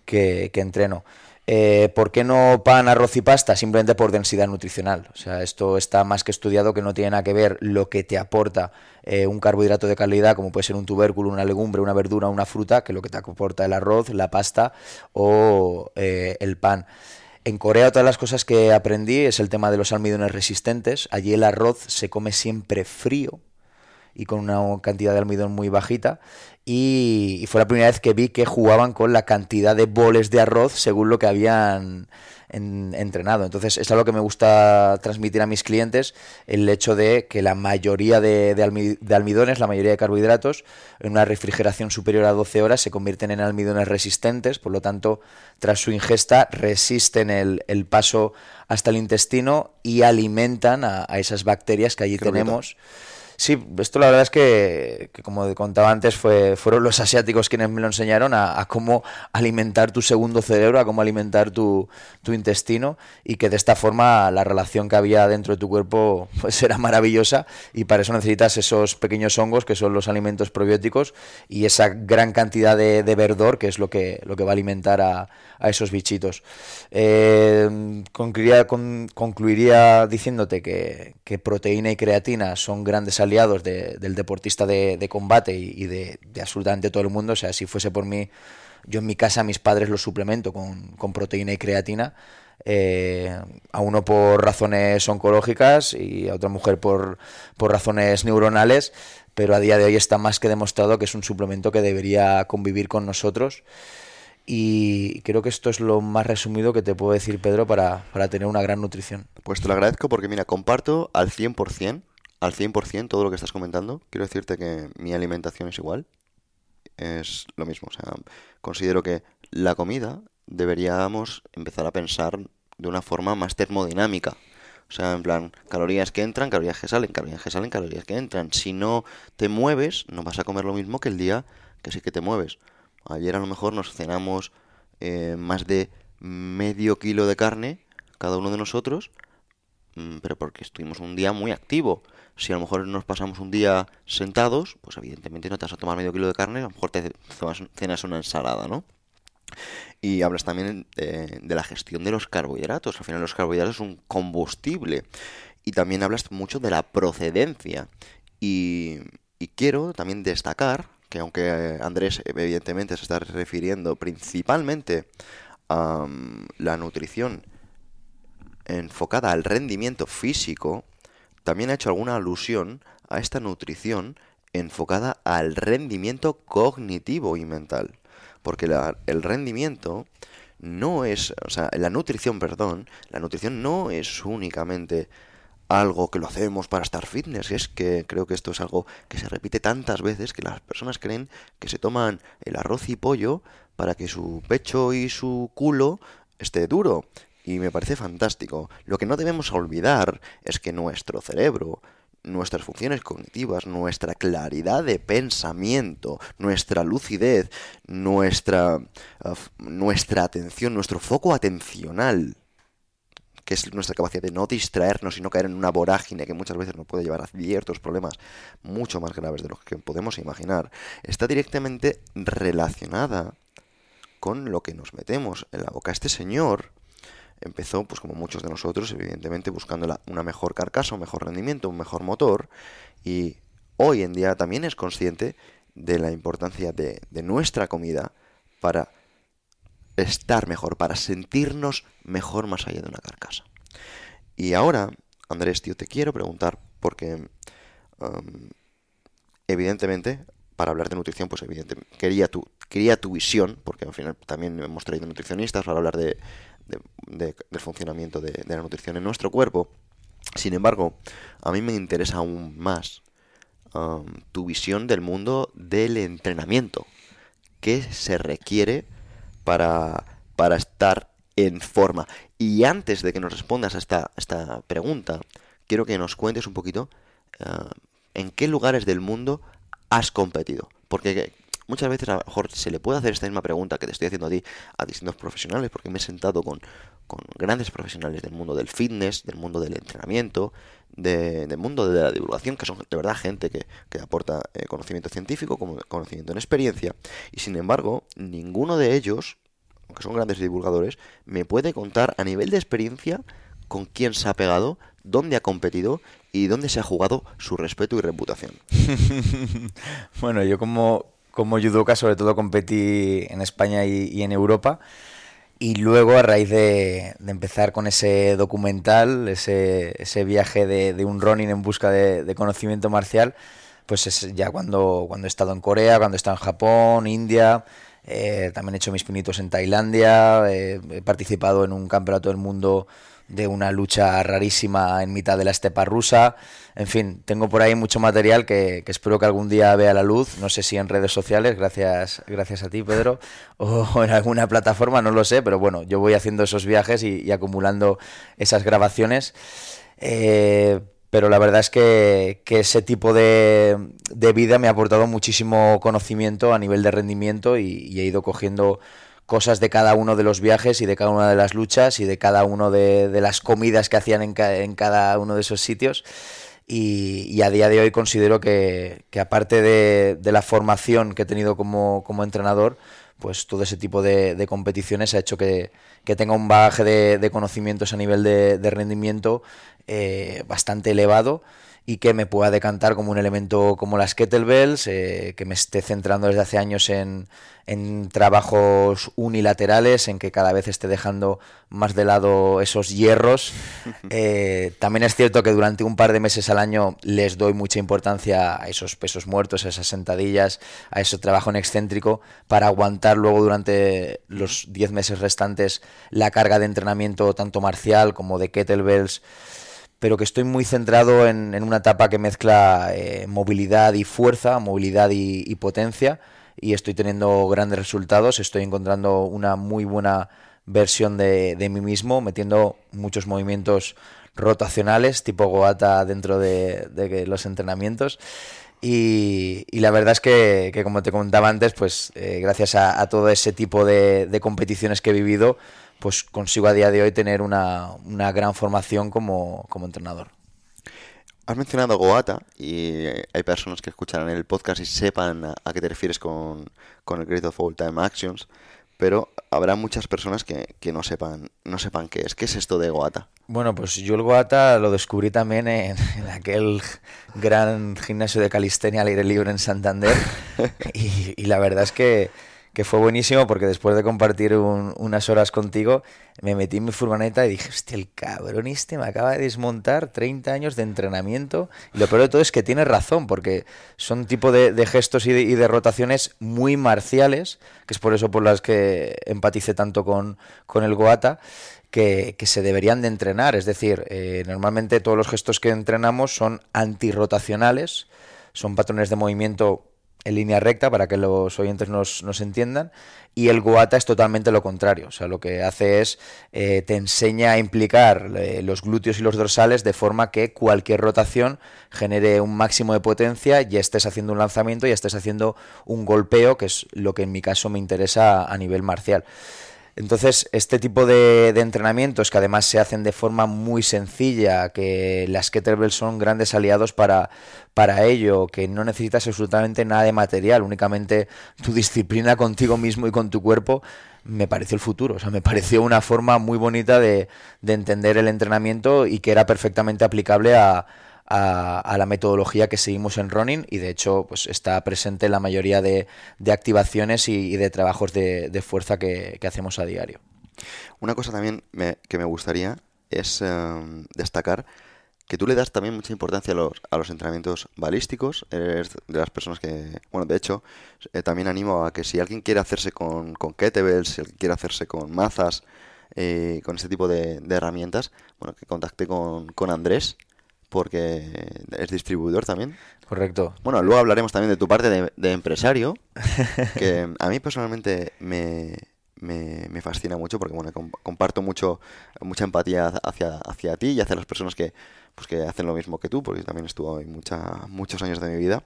que, entreno. Eh, ¿Por qué no pan, arroz y pasta? Simplemente por densidad nutricional. O sea, esto está más que estudiado que no tiene nada que ver lo que te aporta eh, un carbohidrato de calidad, como puede ser un tubérculo, una legumbre, una verdura, una fruta, que lo que te aporta el arroz, la pasta o eh, el pan. En Corea, todas las cosas que aprendí es el tema de los almidones resistentes. Allí el arroz se come siempre frío, y con una cantidad de almidón muy bajita. Y, fue la primera vez que vi que jugaban con la cantidad de boles de arroz según lo que habían entrenado. Entonces, es algo que me gusta transmitir a mis clientes, el hecho de que la mayoría de, almidones, la mayoría de carbohidratos, en una refrigeración superior a 12 horas se convierten en almidones resistentes, por lo tanto, tras su ingesta resisten el, paso hasta el intestino y alimentan a, esas bacterias que allí tenemos. Sí, esto la verdad es que, como como contaba antes, fue, fueron los asiáticos quienes me lo enseñaron a, cómo alimentar tu segundo cerebro, a cómo alimentar tu, intestino y que de esta forma la relación que había dentro de tu cuerpo pues era maravillosa y para eso necesitas esos pequeños hongos que son los alimentos probióticos y esa gran cantidad de, de verdor que es lo que, lo que va a alimentar a, a esos bichitos. Eh, concluiría, concluiría, diciéndote que, proteína y creatina son grandes aliados del deportista de, combate y, de, de, absolutamente todo el mundo. O sea, si fuese por mí, yo en mi casa a mis padres los suplemento con, proteína y creatina. Eh, a uno por razones oncológicas y a otra mujer por, por razones neuronales, pero a día de hoy está más que demostrado que es un suplemento que debería convivir con nosotros. Y creo que esto es lo más resumido que te puedo decir, Pedro, para, para tener una gran nutrición. Pues te lo agradezco porque, mira, comparto al 100%, al 100% todo lo que estás comentando. Quiero decirte que mi alimentación es igual. Es lo mismo. O sea, considero que la comida deberíamos empezar a pensar de una forma más termodinámica. O sea, en plan, calorías que entran, calorías que salen, calorías que salen, calorías que entran. Si no te mueves, no vas a comer lo mismo que el día que sí que te mueves. Ayer a lo mejor nos cenamos eh, más de medio kilo de carne, cada uno de nosotros, mm, pero porque estuvimos un día muy activo. Si a lo mejor nos pasamos un día sentados, pues evidentemente no te vas a tomar medio kilo de carne, a lo mejor te cenas una ensalada, ¿no? Y hablas también eh, de, la gestión de los carbohidratos. Al final los carbohidratos son un combustible. Y también hablas mucho de la procedencia. Y, y quiero también destacar que aunque eh, Andrés eh, evidentemente se está refiriendo principalmente a mm, la nutrición enfocada al rendimiento físico, también ha hecho alguna alusión a esta nutrición enfocada al rendimiento cognitivo y mental. Porque la, el rendimiento no es, o sea, la nutrición, perdón, la nutrición no es únicamente algo que lo hacemos para estar fitness. Es que creo que esto es algo que se repite tantas veces que las personas creen que se toman el arroz y pollo para que su pecho y su culo esté duro. Y me parece fantástico. Lo que no debemos olvidar es que nuestro cerebro, nuestras funciones cognitivas, nuestra claridad de pensamiento, nuestra lucidez, nuestra, ah, nuestra atención, nuestro foco atencional, que es nuestra capacidad de no distraernos y no caer en una vorágine que muchas veces nos puede llevar a ciertos problemas mucho más graves de los que podemos imaginar, está directamente relacionada con lo que nos metemos en la boca. Este señor empezó, pues como muchos de nosotros, evidentemente buscando una mejor carcasa, un mejor rendimiento, un mejor motor, y hoy en día también es consciente de la importancia de nuestra comida para estar mejor, para sentirnos mejor más allá de una carcasa. Y ahora, Andrés, tío, te quiero preguntar, porque um, evidentemente, para hablar de nutrición, pues evidentemente, quería tu, quería tu visión, porque al final también hemos traído nutricionistas para hablar de, del funcionamiento de, la nutrición en nuestro cuerpo. Sin embargo, a mí me interesa aún más um, tu visión del mundo del entrenamiento. ¿Qué se requiere? para, para estar en forma. Y antes de que nos respondas a esta, pregunta, quiero que nos cuentes un poquito eh, en qué lugares del mundo has competido. Porque muchas veces a Jorge se le puede hacer esta misma pregunta que te estoy haciendo a ti a distintos profesionales, porque me he sentado con con grandes profesionales del mundo del fitness, del mundo del entrenamiento, del mundo de la divulgación, que son de verdad gente que, aporta eh, conocimiento científico, como conocimiento en experiencia, y sin embargo, ninguno de ellos, aunque son grandes divulgadores, me puede contar a nivel de experiencia con quién se ha pegado, dónde ha competido y dónde se ha jugado su respeto y reputación. bueno, yo como, como sobre todo competí en España y en Europa. Y luego, a raíz de, empezar con ese documental, ese, viaje de, un running en busca de, conocimiento marcial, pues es ya cuando, cuando he estado en Corea, cuando he estado en Japón, India, eh, también he hecho mis pinitos en Tailandia, eh, he participado en un campeonato del mundo de una lucha rarísima en mitad de la estepa rusa. En fin, tengo por ahí mucho material que, espero que algún día vea la luz. No sé si en redes sociales, gracias, gracias a ti, Pedro, o en alguna plataforma, no lo sé, pero bueno, yo voy haciendo esos viajes y, acumulando esas grabaciones. Eh, pero la verdad es que, ese tipo de, vida me ha aportado muchísimo conocimiento a nivel de rendimiento y, he ido cogiendo cosas de cada uno de los viajes y de cada una de las luchas y de cada uno de, las comidas que hacían en, en cada uno de esos sitios. Y, a día de hoy considero que, aparte de, la formación que he tenido como, entrenador, pues todo ese tipo de, competiciones ha hecho que, tenga un bagaje de, conocimientos a nivel de, rendimiento eh, bastante elevado y que me pueda decantar como un elemento como las kettlebells, eh, que me esté centrando desde hace años en, trabajos unilaterales, en que cada vez esté dejando más de lado esos hierros. Eh, también es cierto que durante un par de meses al año les doy mucha importancia a esos pesos muertos, a esas sentadillas, a ese trabajo en excéntrico, para aguantar luego durante los 10 meses restantes la carga de entrenamiento tanto marcial como de kettlebells pero que estoy muy centrado en, en una etapa que mezcla eh, movilidad y fuerza, movilidad y, potencia, y estoy teniendo grandes resultados, estoy encontrando una muy buena versión de, mí mismo, metiendo muchos movimientos rotacionales, tipo Goata dentro de, los entrenamientos. Y, la verdad es que, como te comentaba antes, pues eh, gracias a, a, todo ese tipo de, de competiciones que he vivido, pues consigo a día de hoy tener una, gran formación como, como entrenador. Has mencionado Goata y hay personas que escucharán el podcast y sepan a, qué te refieres con, el Great of All Time Actions, pero habrá muchas personas que, no, sepan, no sepan qué es. ¿Qué es esto de Goata? Bueno, pues yo el Goata lo descubrí también en, aquel gran gimnasio de calistenia al aire libre en Santander y la verdad es que que fue buenísimo porque después de compartir unas horas contigo, me metí en mi furgoneta y dije, hostia, el cabrón este me acaba de desmontar 30 años de entrenamiento. Y lo peor de todo es que tiene razón, porque son tipo de, gestos y de, rotaciones muy marciales, que es por eso por las que empaticé tanto con, con el Goata. Que, se deberían de entrenar, es decir, eh, normalmente todos los gestos que entrenamos son antirrotacionales, son patrones de movimiento en línea recta para que los oyentes nos, nos entiendan. Y el guata es totalmente lo contrario. O sea, lo que hace es eh, te enseña a implicar eh, los glúteos y los dorsales de forma que cualquier rotación genere un máximo de potencia y estés haciendo un lanzamiento y estés haciendo un golpeo, que es lo que en mi caso me interesa a nivel marcial. Entonces, este tipo de, entrenamientos que además se hacen de forma muy sencilla, que las kettlebells son grandes aliados para, para ello, que no necesitas absolutamente nada de material, únicamente tu disciplina contigo mismo y con tu cuerpo, me pareció el futuro. O sea, me pareció una forma muy bonita de, de entender el entrenamiento y que era perfectamente aplicable a, a, la metodología que seguimos en Running y de hecho pues está presente en la mayoría de, activaciones y, de trabajos de, de fuerza que, hacemos a diario. Una cosa también que me gustaría es em, destacar que tú le das también mucha importancia a los, entrenamientos balísticos. Eres de las personas que, bueno, de hecho, eh, también animo a que si alguien quiere hacerse con, con kettlebells, si alguien quiere hacerse con mazas, eh, con ese tipo de, de, herramientas, bueno, que contacte con, con Andrés, porque es distribuidor también. Correcto. Bueno, luego hablaremos también de tu parte de, empresario, que a mí personalmente me, fascina mucho porque bueno, comparto mucho, mucha empatía hacia, hacia ti y hacia las personas que, pues, que hacen lo mismo que tú, porque también también estuvo mucha, muchos años de mi vida.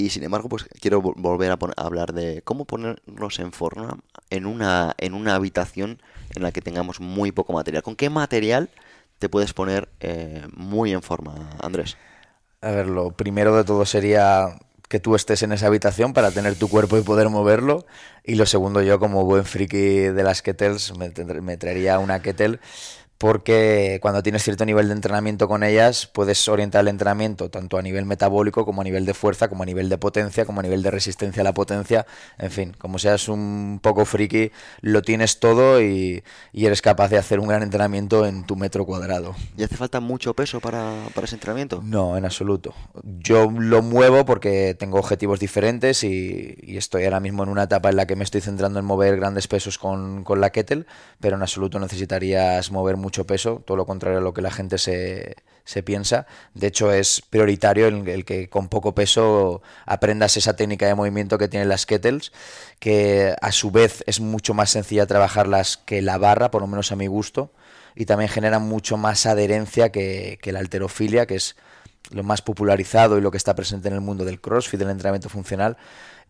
Y sin embargo, pues quiero volver a, a, hablar de cómo ponernos en forma en una, en una habitación en la que tengamos muy poco material. ¿Con qué material? te puedes poner eh, muy en forma, Andrés? A ver, lo primero de todo sería que tú estés en esa habitación para tener tu cuerpo y poder moverlo. Y lo segundo, yo como buen friki de las kettles, me, me traería una kettle porque cuando tienes cierto nivel de entrenamiento con ellas, puedes orientar el entrenamiento tanto a nivel metabólico como a nivel de fuerza, como a nivel de potencia, como a nivel de resistencia a la potencia, en fin, como seas un poco friki, lo tienes todo y, eres capaz de hacer un gran entrenamiento en tu metro cuadrado. ¿Y hace falta mucho peso para, ese entrenamiento? No, en absoluto. Yo lo muevo porque tengo objetivos diferentes y, estoy ahora mismo en una etapa en la que me estoy centrando en mover grandes pesos con, con la kettle, pero en absoluto necesitarías mover mucho mucho peso, todo lo contrario a lo que la gente se, piensa. De hecho, es prioritario el, que con poco peso aprendas esa técnica de movimiento que tienen las kettles, que a su vez es mucho más sencilla trabajarlas que la barra, por lo menos a mi gusto, y también genera mucho más adherencia que, que la alterofilia, que es lo más popularizado y lo que está presente en el mundo del crossfit, del entrenamiento funcional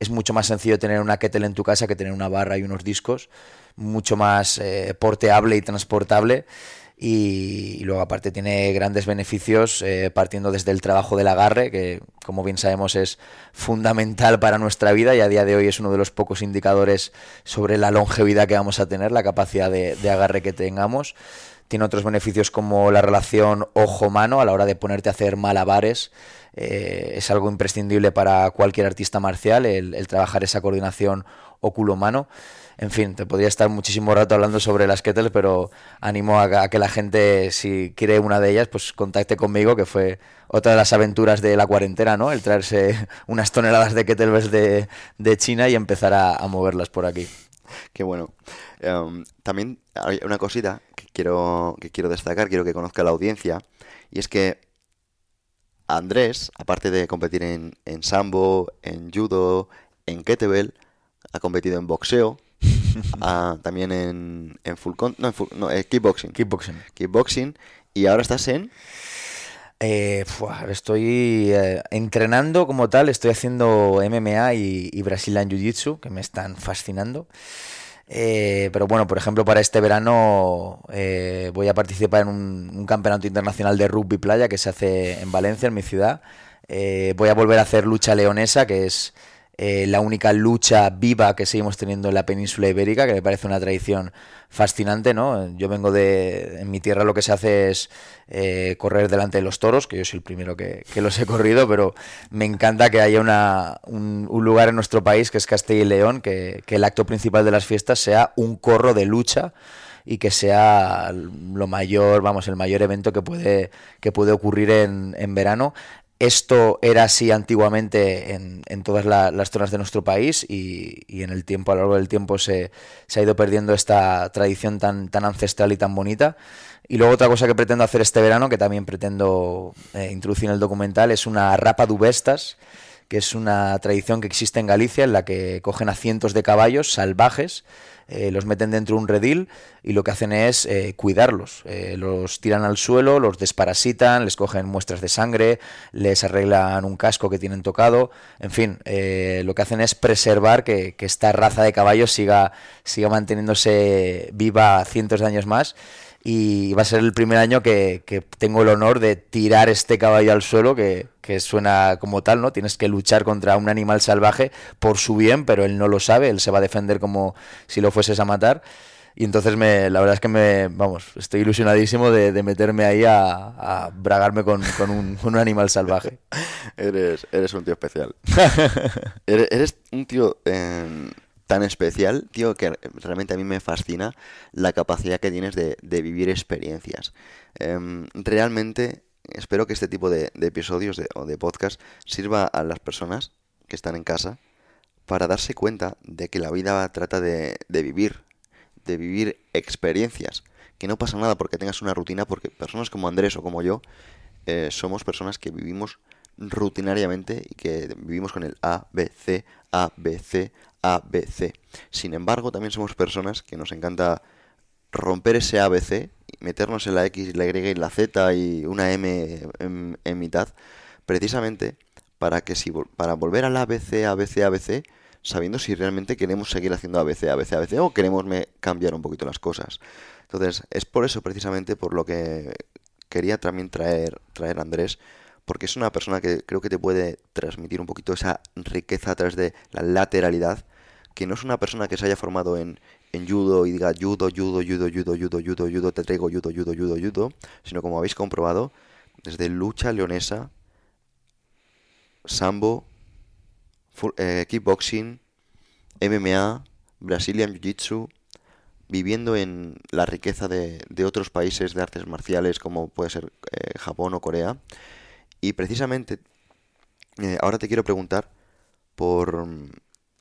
es mucho más sencillo tener una kettle en tu casa que tener una barra y unos discos, mucho más eh, porteable y transportable. Y, luego aparte tiene grandes beneficios eh, partiendo desde el trabajo del agarre, que como bien sabemos es fundamental para nuestra vida y a día de hoy es uno de los pocos indicadores sobre la longevidad que vamos a tener, la capacidad de, de agarre que tengamos. Tiene otros beneficios como la relación ojo-mano a la hora de ponerte a hacer malabares. Eh, es algo imprescindible para cualquier artista marcial el, trabajar esa coordinación oculo-mano. En fin, te podría estar muchísimo rato hablando sobre las Kettles, pero animo a, que la gente, si quiere una de ellas, pues contacte conmigo, que fue otra de las aventuras de la cuarentena, ¿no? El traerse unas toneladas de Kettlebells de, China y empezar a, a moverlas por aquí. Qué bueno. Em, también hay una cosita que quiero, que quiero destacar, quiero que conozca la audiencia, y es que Andrés, aparte de competir en, sambo, en judo, en kettlebell, ha competido en boxeo, ah, también en, full con, eh, kickboxing. Y ahora estás en... Eh, estoy eh, entrenando como tal, estoy haciendo MMA y, y Jiu-Jitsu, que me están fascinando. Eh, pero bueno, por ejemplo, para este verano eh, voy a participar en un, campeonato internacional de rugby playa que se hace en Valencia, en mi ciudad. Eh, voy a volver a hacer lucha leonesa, que es eh, la única lucha viva que seguimos teniendo en la península ibérica, que me parece una tradición fascinante, ¿no? Yo vengo de. En mi tierra lo que se hace es eh, correr delante de los toros, que yo soy el primero que, los he corrido, pero me encanta que haya una, un, lugar en nuestro país, que es Castilla y León, que, que el acto principal de las fiestas sea un corro de lucha y que sea lo mayor, vamos, el mayor evento que puede, que puede ocurrir en, en verano esto era así antiguamente en, todas las zonas de nuestro país y, en el tiempo, a lo largo del tiempo, se, ha ido perdiendo esta tradición tan, ancestral y tan bonita. Y luego otra cosa que pretendo hacer este verano, que también pretendo eh, introducir en el documental, es una rapa bestas que es una tradición que existe en Galicia en la que cogen a cientos de caballos salvajes eh, los meten dentro de un redil y lo que hacen es eh, cuidarlos. Eh, los tiran al suelo, los desparasitan, les cogen muestras de sangre, les arreglan un casco que tienen tocado. En fin, lo que hacen es preservar que, esta raza de caballos siga, siga manteniéndose viva cientos de años más y va a ser el primer año que, que, tengo el honor de tirar este caballo al suelo que que suena como tal, ¿no? Tienes que luchar contra un animal salvaje por su bien, pero él no lo sabe, él se va a defender como si lo fueses a matar. Y entonces me, la verdad es que me, vamos, estoy ilusionadísimo de, meterme ahí a, bragarme con, un, animal salvaje. eres, un tío especial. eres, un tío em, tan especial, tío, que realmente a mí me fascina la capacidad que tienes de, vivir experiencias. Em, realmente espero que este tipo de, episodios o de podcast sirva a las personas que están en casa para darse cuenta de que la vida trata de, vivir, de vivir experiencias, que no pasa nada porque tengas una rutina, porque personas como Andrés o como yo eh, somos personas que vivimos rutinariamente y que vivimos con el ABC, ABC, ABC. Sin embargo, también somos personas que nos encanta romper ese ABC meternos en la X, la Y y la Z y una M en, mitad, precisamente para que si para volver a la ABC, ABC, ABC, sabiendo si realmente queremos seguir haciendo ABC, ABC, ABC o queremos cambiar un poquito las cosas. Entonces, es por eso precisamente por lo que quería también traer, traer a Andrés, porque es una persona que creo que te puede transmitir un poquito esa riqueza a través de la lateralidad, que no es una persona que se haya formado en, en judo y diga judo, judo, judo, judo, judo, judo, judo, te traigo judo, judo, judo, judo, sino como habéis comprobado, desde lucha leonesa, sambo, eh, kickboxing, MMA, Brasilian Jiu-Jitsu, viviendo en la riqueza de, de, otros países de artes marciales como puede ser eh, Japón o Corea. Y precisamente eh, ahora te quiero preguntar por...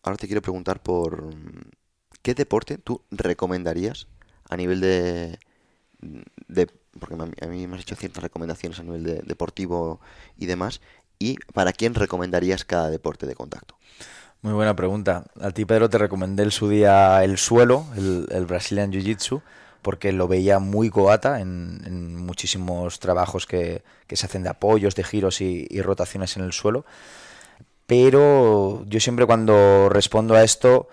Ahora te quiero preguntar por ¿qué deporte tú recomendarías a nivel de... porque a mí me has hecho ciertas recomendaciones a nivel deportivo y demás. ¿Y para quién recomendarías cada deporte de contacto? Muy buena pregunta. A ti, Pedro, te recomendé el su día el suelo, el, el Brazilian Jiu-Jitsu, porque lo veía muy coata en, muchísimos trabajos que, se hacen de apoyos, de giros y rotaciones en el suelo. Pero yo siempre cuando respondo a esto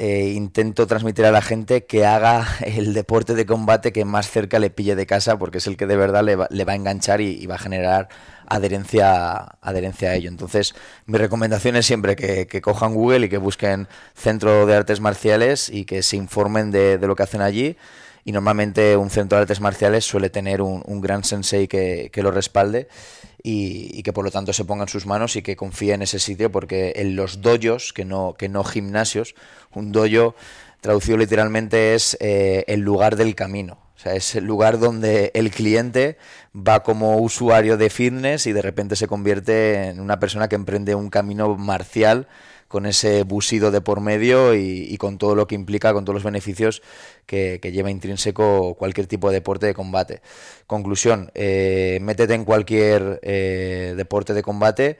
eh, intento transmitir a la gente que haga el deporte de combate que más cerca le pille de casa, porque es el que de verdad le va, a enganchar y, va a generar adherencia, adherencia a ello. Entonces, mi recomendación es siempre que, cojan Google y que busquen Centro de Artes Marciales y que se informen de lo que hacen allí y normalmente un centro de artes marciales suele tener un, gran sensei que, lo respalde y, que por lo tanto se ponga en sus manos y que confíe en ese sitio porque en los doyos, que no, que no gimnasios, un doyo traducido literalmente es eh, el lugar del camino. O sea, es el lugar donde el cliente va como usuario de fitness y de repente se convierte en una persona que emprende un camino marcial con ese busido de por medio y, con todo lo que implica, con todos los beneficios que, lleva intrínseco cualquier tipo de deporte de combate. Conclusión, eh, métete en cualquier eh, deporte de combate,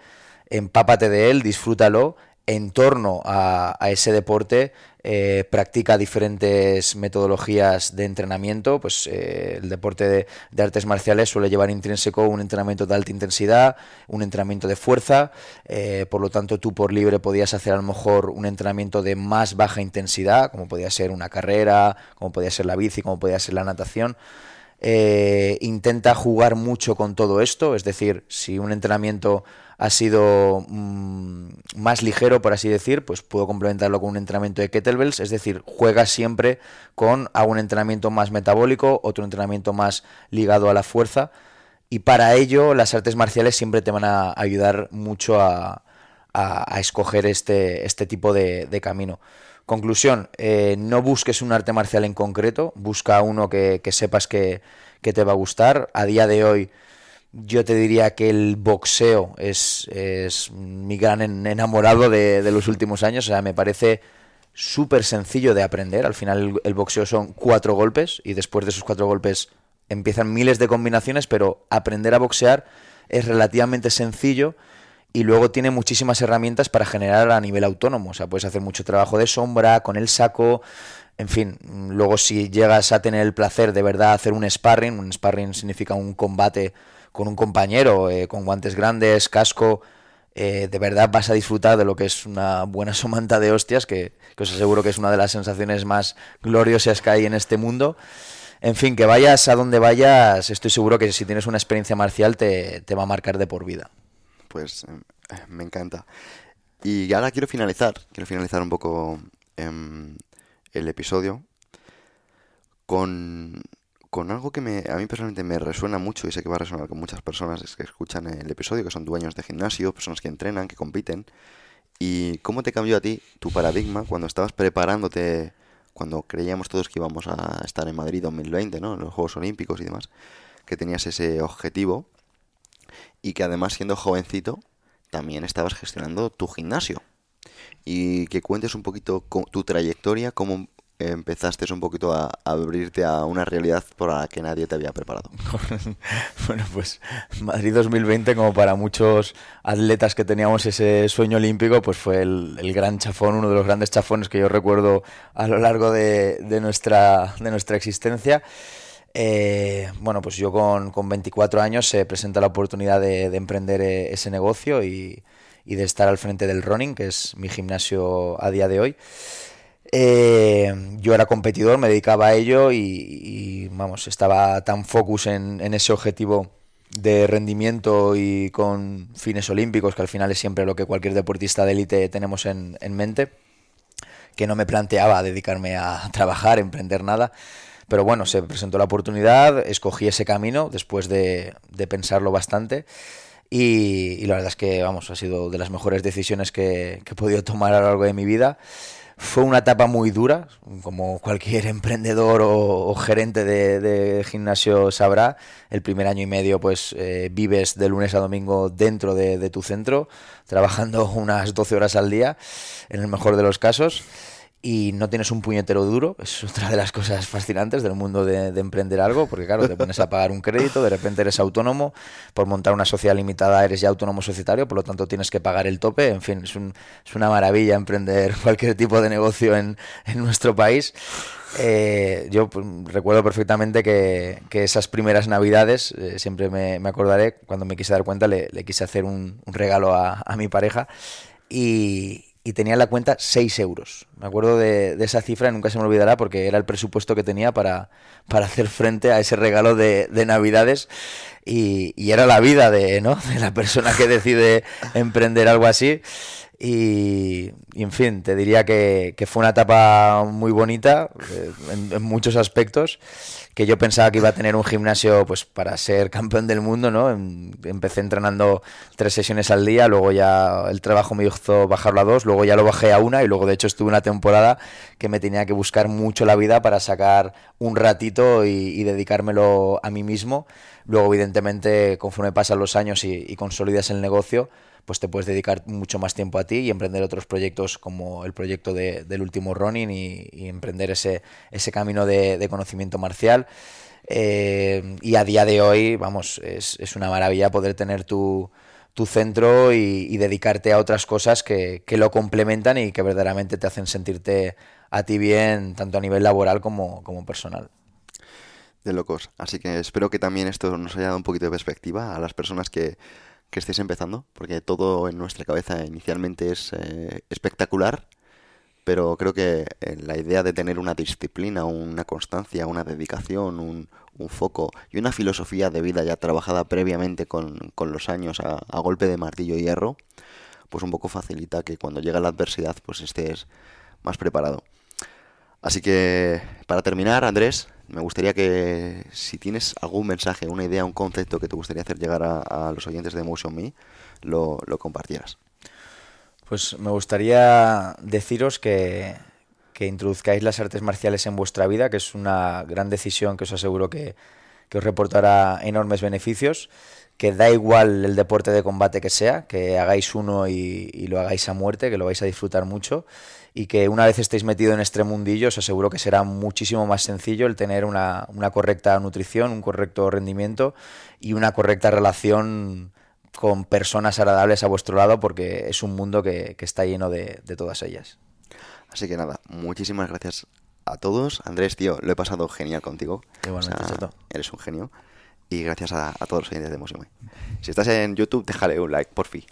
empápate de él, disfrútalo, en torno a, ese deporte eh, practica diferentes metodologías de entrenamiento, pues eh, el deporte de, artes marciales suele llevar intrínseco un entrenamiento de alta intensidad, un entrenamiento de fuerza, eh, por lo tanto tú por libre podías hacer a lo mejor un entrenamiento de más baja intensidad, como podía ser una carrera, como podía ser la bici, como podía ser la natación. intenta jugar mucho con todo esto, es decir, si un entrenamiento ha sido mm, más ligero, por así decir, pues puedo complementarlo con un entrenamiento de kettlebells, es decir, juegas siempre con hago un entrenamiento más metabólico, otro entrenamiento más ligado a la fuerza, y para ello las artes marciales siempre te van a ayudar mucho a, escoger este, este tipo de, camino. Conclusión, eh, no busques un arte marcial en concreto, busca uno que, sepas que te va a gustar. A día de hoy yo te diría que el boxeo es, mi gran enamorado de, de, los últimos años. O sea, me parece súper sencillo de aprender. Al final el, boxeo son cuatro golpes y después de esos cuatro golpes empiezan miles de combinaciones, pero aprender a boxear es relativamente sencillo y luego tiene muchísimas herramientas para generar a nivel autónomo. O sea, puedes hacer mucho trabajo de sombra, con el saco, en fin. Luego si llegas a tener el placer de verdad hacer un sparring, un sparring significa un combate con un compañero, eh, con guantes grandes, casco. Eh, de verdad vas a disfrutar de lo que es una buena somanta de hostias, que, os aseguro que es una de las sensaciones más gloriosas que hay en este mundo. En fin, que vayas a donde vayas, estoy seguro que si tienes una experiencia marcial te, va a marcar de por vida. Pues eh, me encanta. Y ahora quiero finalizar, quiero finalizar un poco em, el episodio con con algo que me, a mí personalmente me resuena mucho y sé que va a resonar con muchas personas que escuchan el episodio, que son dueños de gimnasio, personas que entrenan, que compiten. ¿Y cómo te cambió a ti tu paradigma cuando estabas preparándote, cuando creíamos todos que íbamos a estar en Madrid 2020, ¿no? en los Juegos Olímpicos y demás, que tenías ese objetivo y que además siendo jovencito también estabas gestionando tu gimnasio? Y que cuentes un poquito tu trayectoria, como empezaste un poquito a, abrirte a una realidad por la que nadie te había preparado. bueno, pues Madrid 2020, como para muchos atletas que teníamos ese sueño olímpico, pues fue el, gran chafón, uno de los grandes chafones que yo recuerdo a lo largo de, de nuestra, de nuestra existencia. Eh, bueno, pues yo con, con, 24 años se presenta la oportunidad de, emprender eh, ese negocio y, y de estar al frente del running, que es mi gimnasio a día de hoy. Eh, yo era competidor, me dedicaba a ello y, vamos, estaba tan focus en, ese objetivo de rendimiento y con fines olímpicos, que al final es siempre lo que cualquier deportista de élite tenemos en, mente, que no me planteaba dedicarme a trabajar, emprender nada. Pero bueno, se presentó la oportunidad, escogí ese camino después de, pensarlo bastante. Y, la verdad es que, vamos, ha sido de las mejores decisiones que, que he podido tomar a lo largo de mi vida. Fue una etapa muy dura, como cualquier emprendedor o, gerente de, gimnasio sabrá. El primer año y medio, pues eh, vives de lunes a domingo dentro de, de tu centro, trabajando unas 12 horas al día, en el mejor de los casos y no tienes un puñetero duro. Es otra de las cosas fascinantes del mundo de, emprender algo, porque claro, te pones a pagar un crédito, de repente eres autónomo, por montar una sociedad limitada eres ya autónomo societario, por lo tanto tienes que pagar el tope. En fin, es, una maravilla emprender cualquier tipo de negocio en, nuestro país. Eh, yo pues, recuerdo perfectamente que, esas primeras navidades, eh, siempre me, acordaré, cuando me quise dar cuenta, le, quise hacer un, regalo a, a mi pareja. Y, y tenía en la cuenta 6 euros. Me acuerdo de, esa cifra y nunca se me olvidará porque era el presupuesto que tenía para, para hacer frente a ese regalo de, Navidades y, y, era la vida de, ¿no? de la persona que decide emprender algo así. Y, en fin, te diría que, fue una etapa muy bonita eh, en, muchos aspectos, que yo pensaba que iba a tener un gimnasio pues para ser campeón del mundo, ¿no? empecé entrenando tres sesiones al día, luego ya el trabajo me hizo bajarlo a dos, luego ya lo bajé a una y luego de hecho estuve una temporada que me tenía que buscar mucho la vida para sacar un ratito y, dedicármelo a mí mismo. Luego, evidentemente, conforme pasan los años y consolidas el negocio, pues te puedes dedicar mucho más tiempo a ti y emprender otros proyectos como el proyecto del último running y, emprender ese, ese camino de, conocimiento marcial. Eh, y a día de hoy, vamos, es, una maravilla poder tener tu, centro y, dedicarte a otras cosas que, que, lo complementan y que verdaderamente te hacen sentirte a ti bien, tanto a nivel laboral como, como personal. De locos. Así que espero que también esto nos haya dado un poquito de perspectiva a las personas que que estés empezando, porque todo en nuestra cabeza inicialmente es eh, espectacular, pero creo que eh, la idea de tener una disciplina, una constancia, una dedicación, un, foco y una filosofía de vida ya trabajada previamente con, los años a, golpe de martillo y hierro, pues un poco facilita que cuando llega la adversidad pues estés más preparado. Así que para terminar, Andrés, me gustaría que si tienes algún mensaje, una idea, un concepto que te gustaría hacer llegar a, los oyentes de Motion Me, lo, lo, compartieras. Pues me gustaría deciros que, que, introduzcáis las artes marciales en vuestra vida, que es una gran decisión que os aseguro que, os reportará enormes beneficios, que da igual el deporte de combate que sea, que hagáis uno y lo hagáis a muerte, que lo vais a disfrutar mucho y que una vez estéis metido en este mundillo, os aseguro que será muchísimo más sencillo el tener una, correcta nutrición, un correcto rendimiento y una correcta relación con personas agradables a vuestro lado, porque es un mundo que, está lleno de, todas ellas. Así que nada, muchísimas gracias a todos. Andrés, tío, lo he pasado genial contigo. Igualmente, eres un genio. Y gracias a, todos los oyentes de Mosime. Si estás en YouTube, déjale un like, por fin.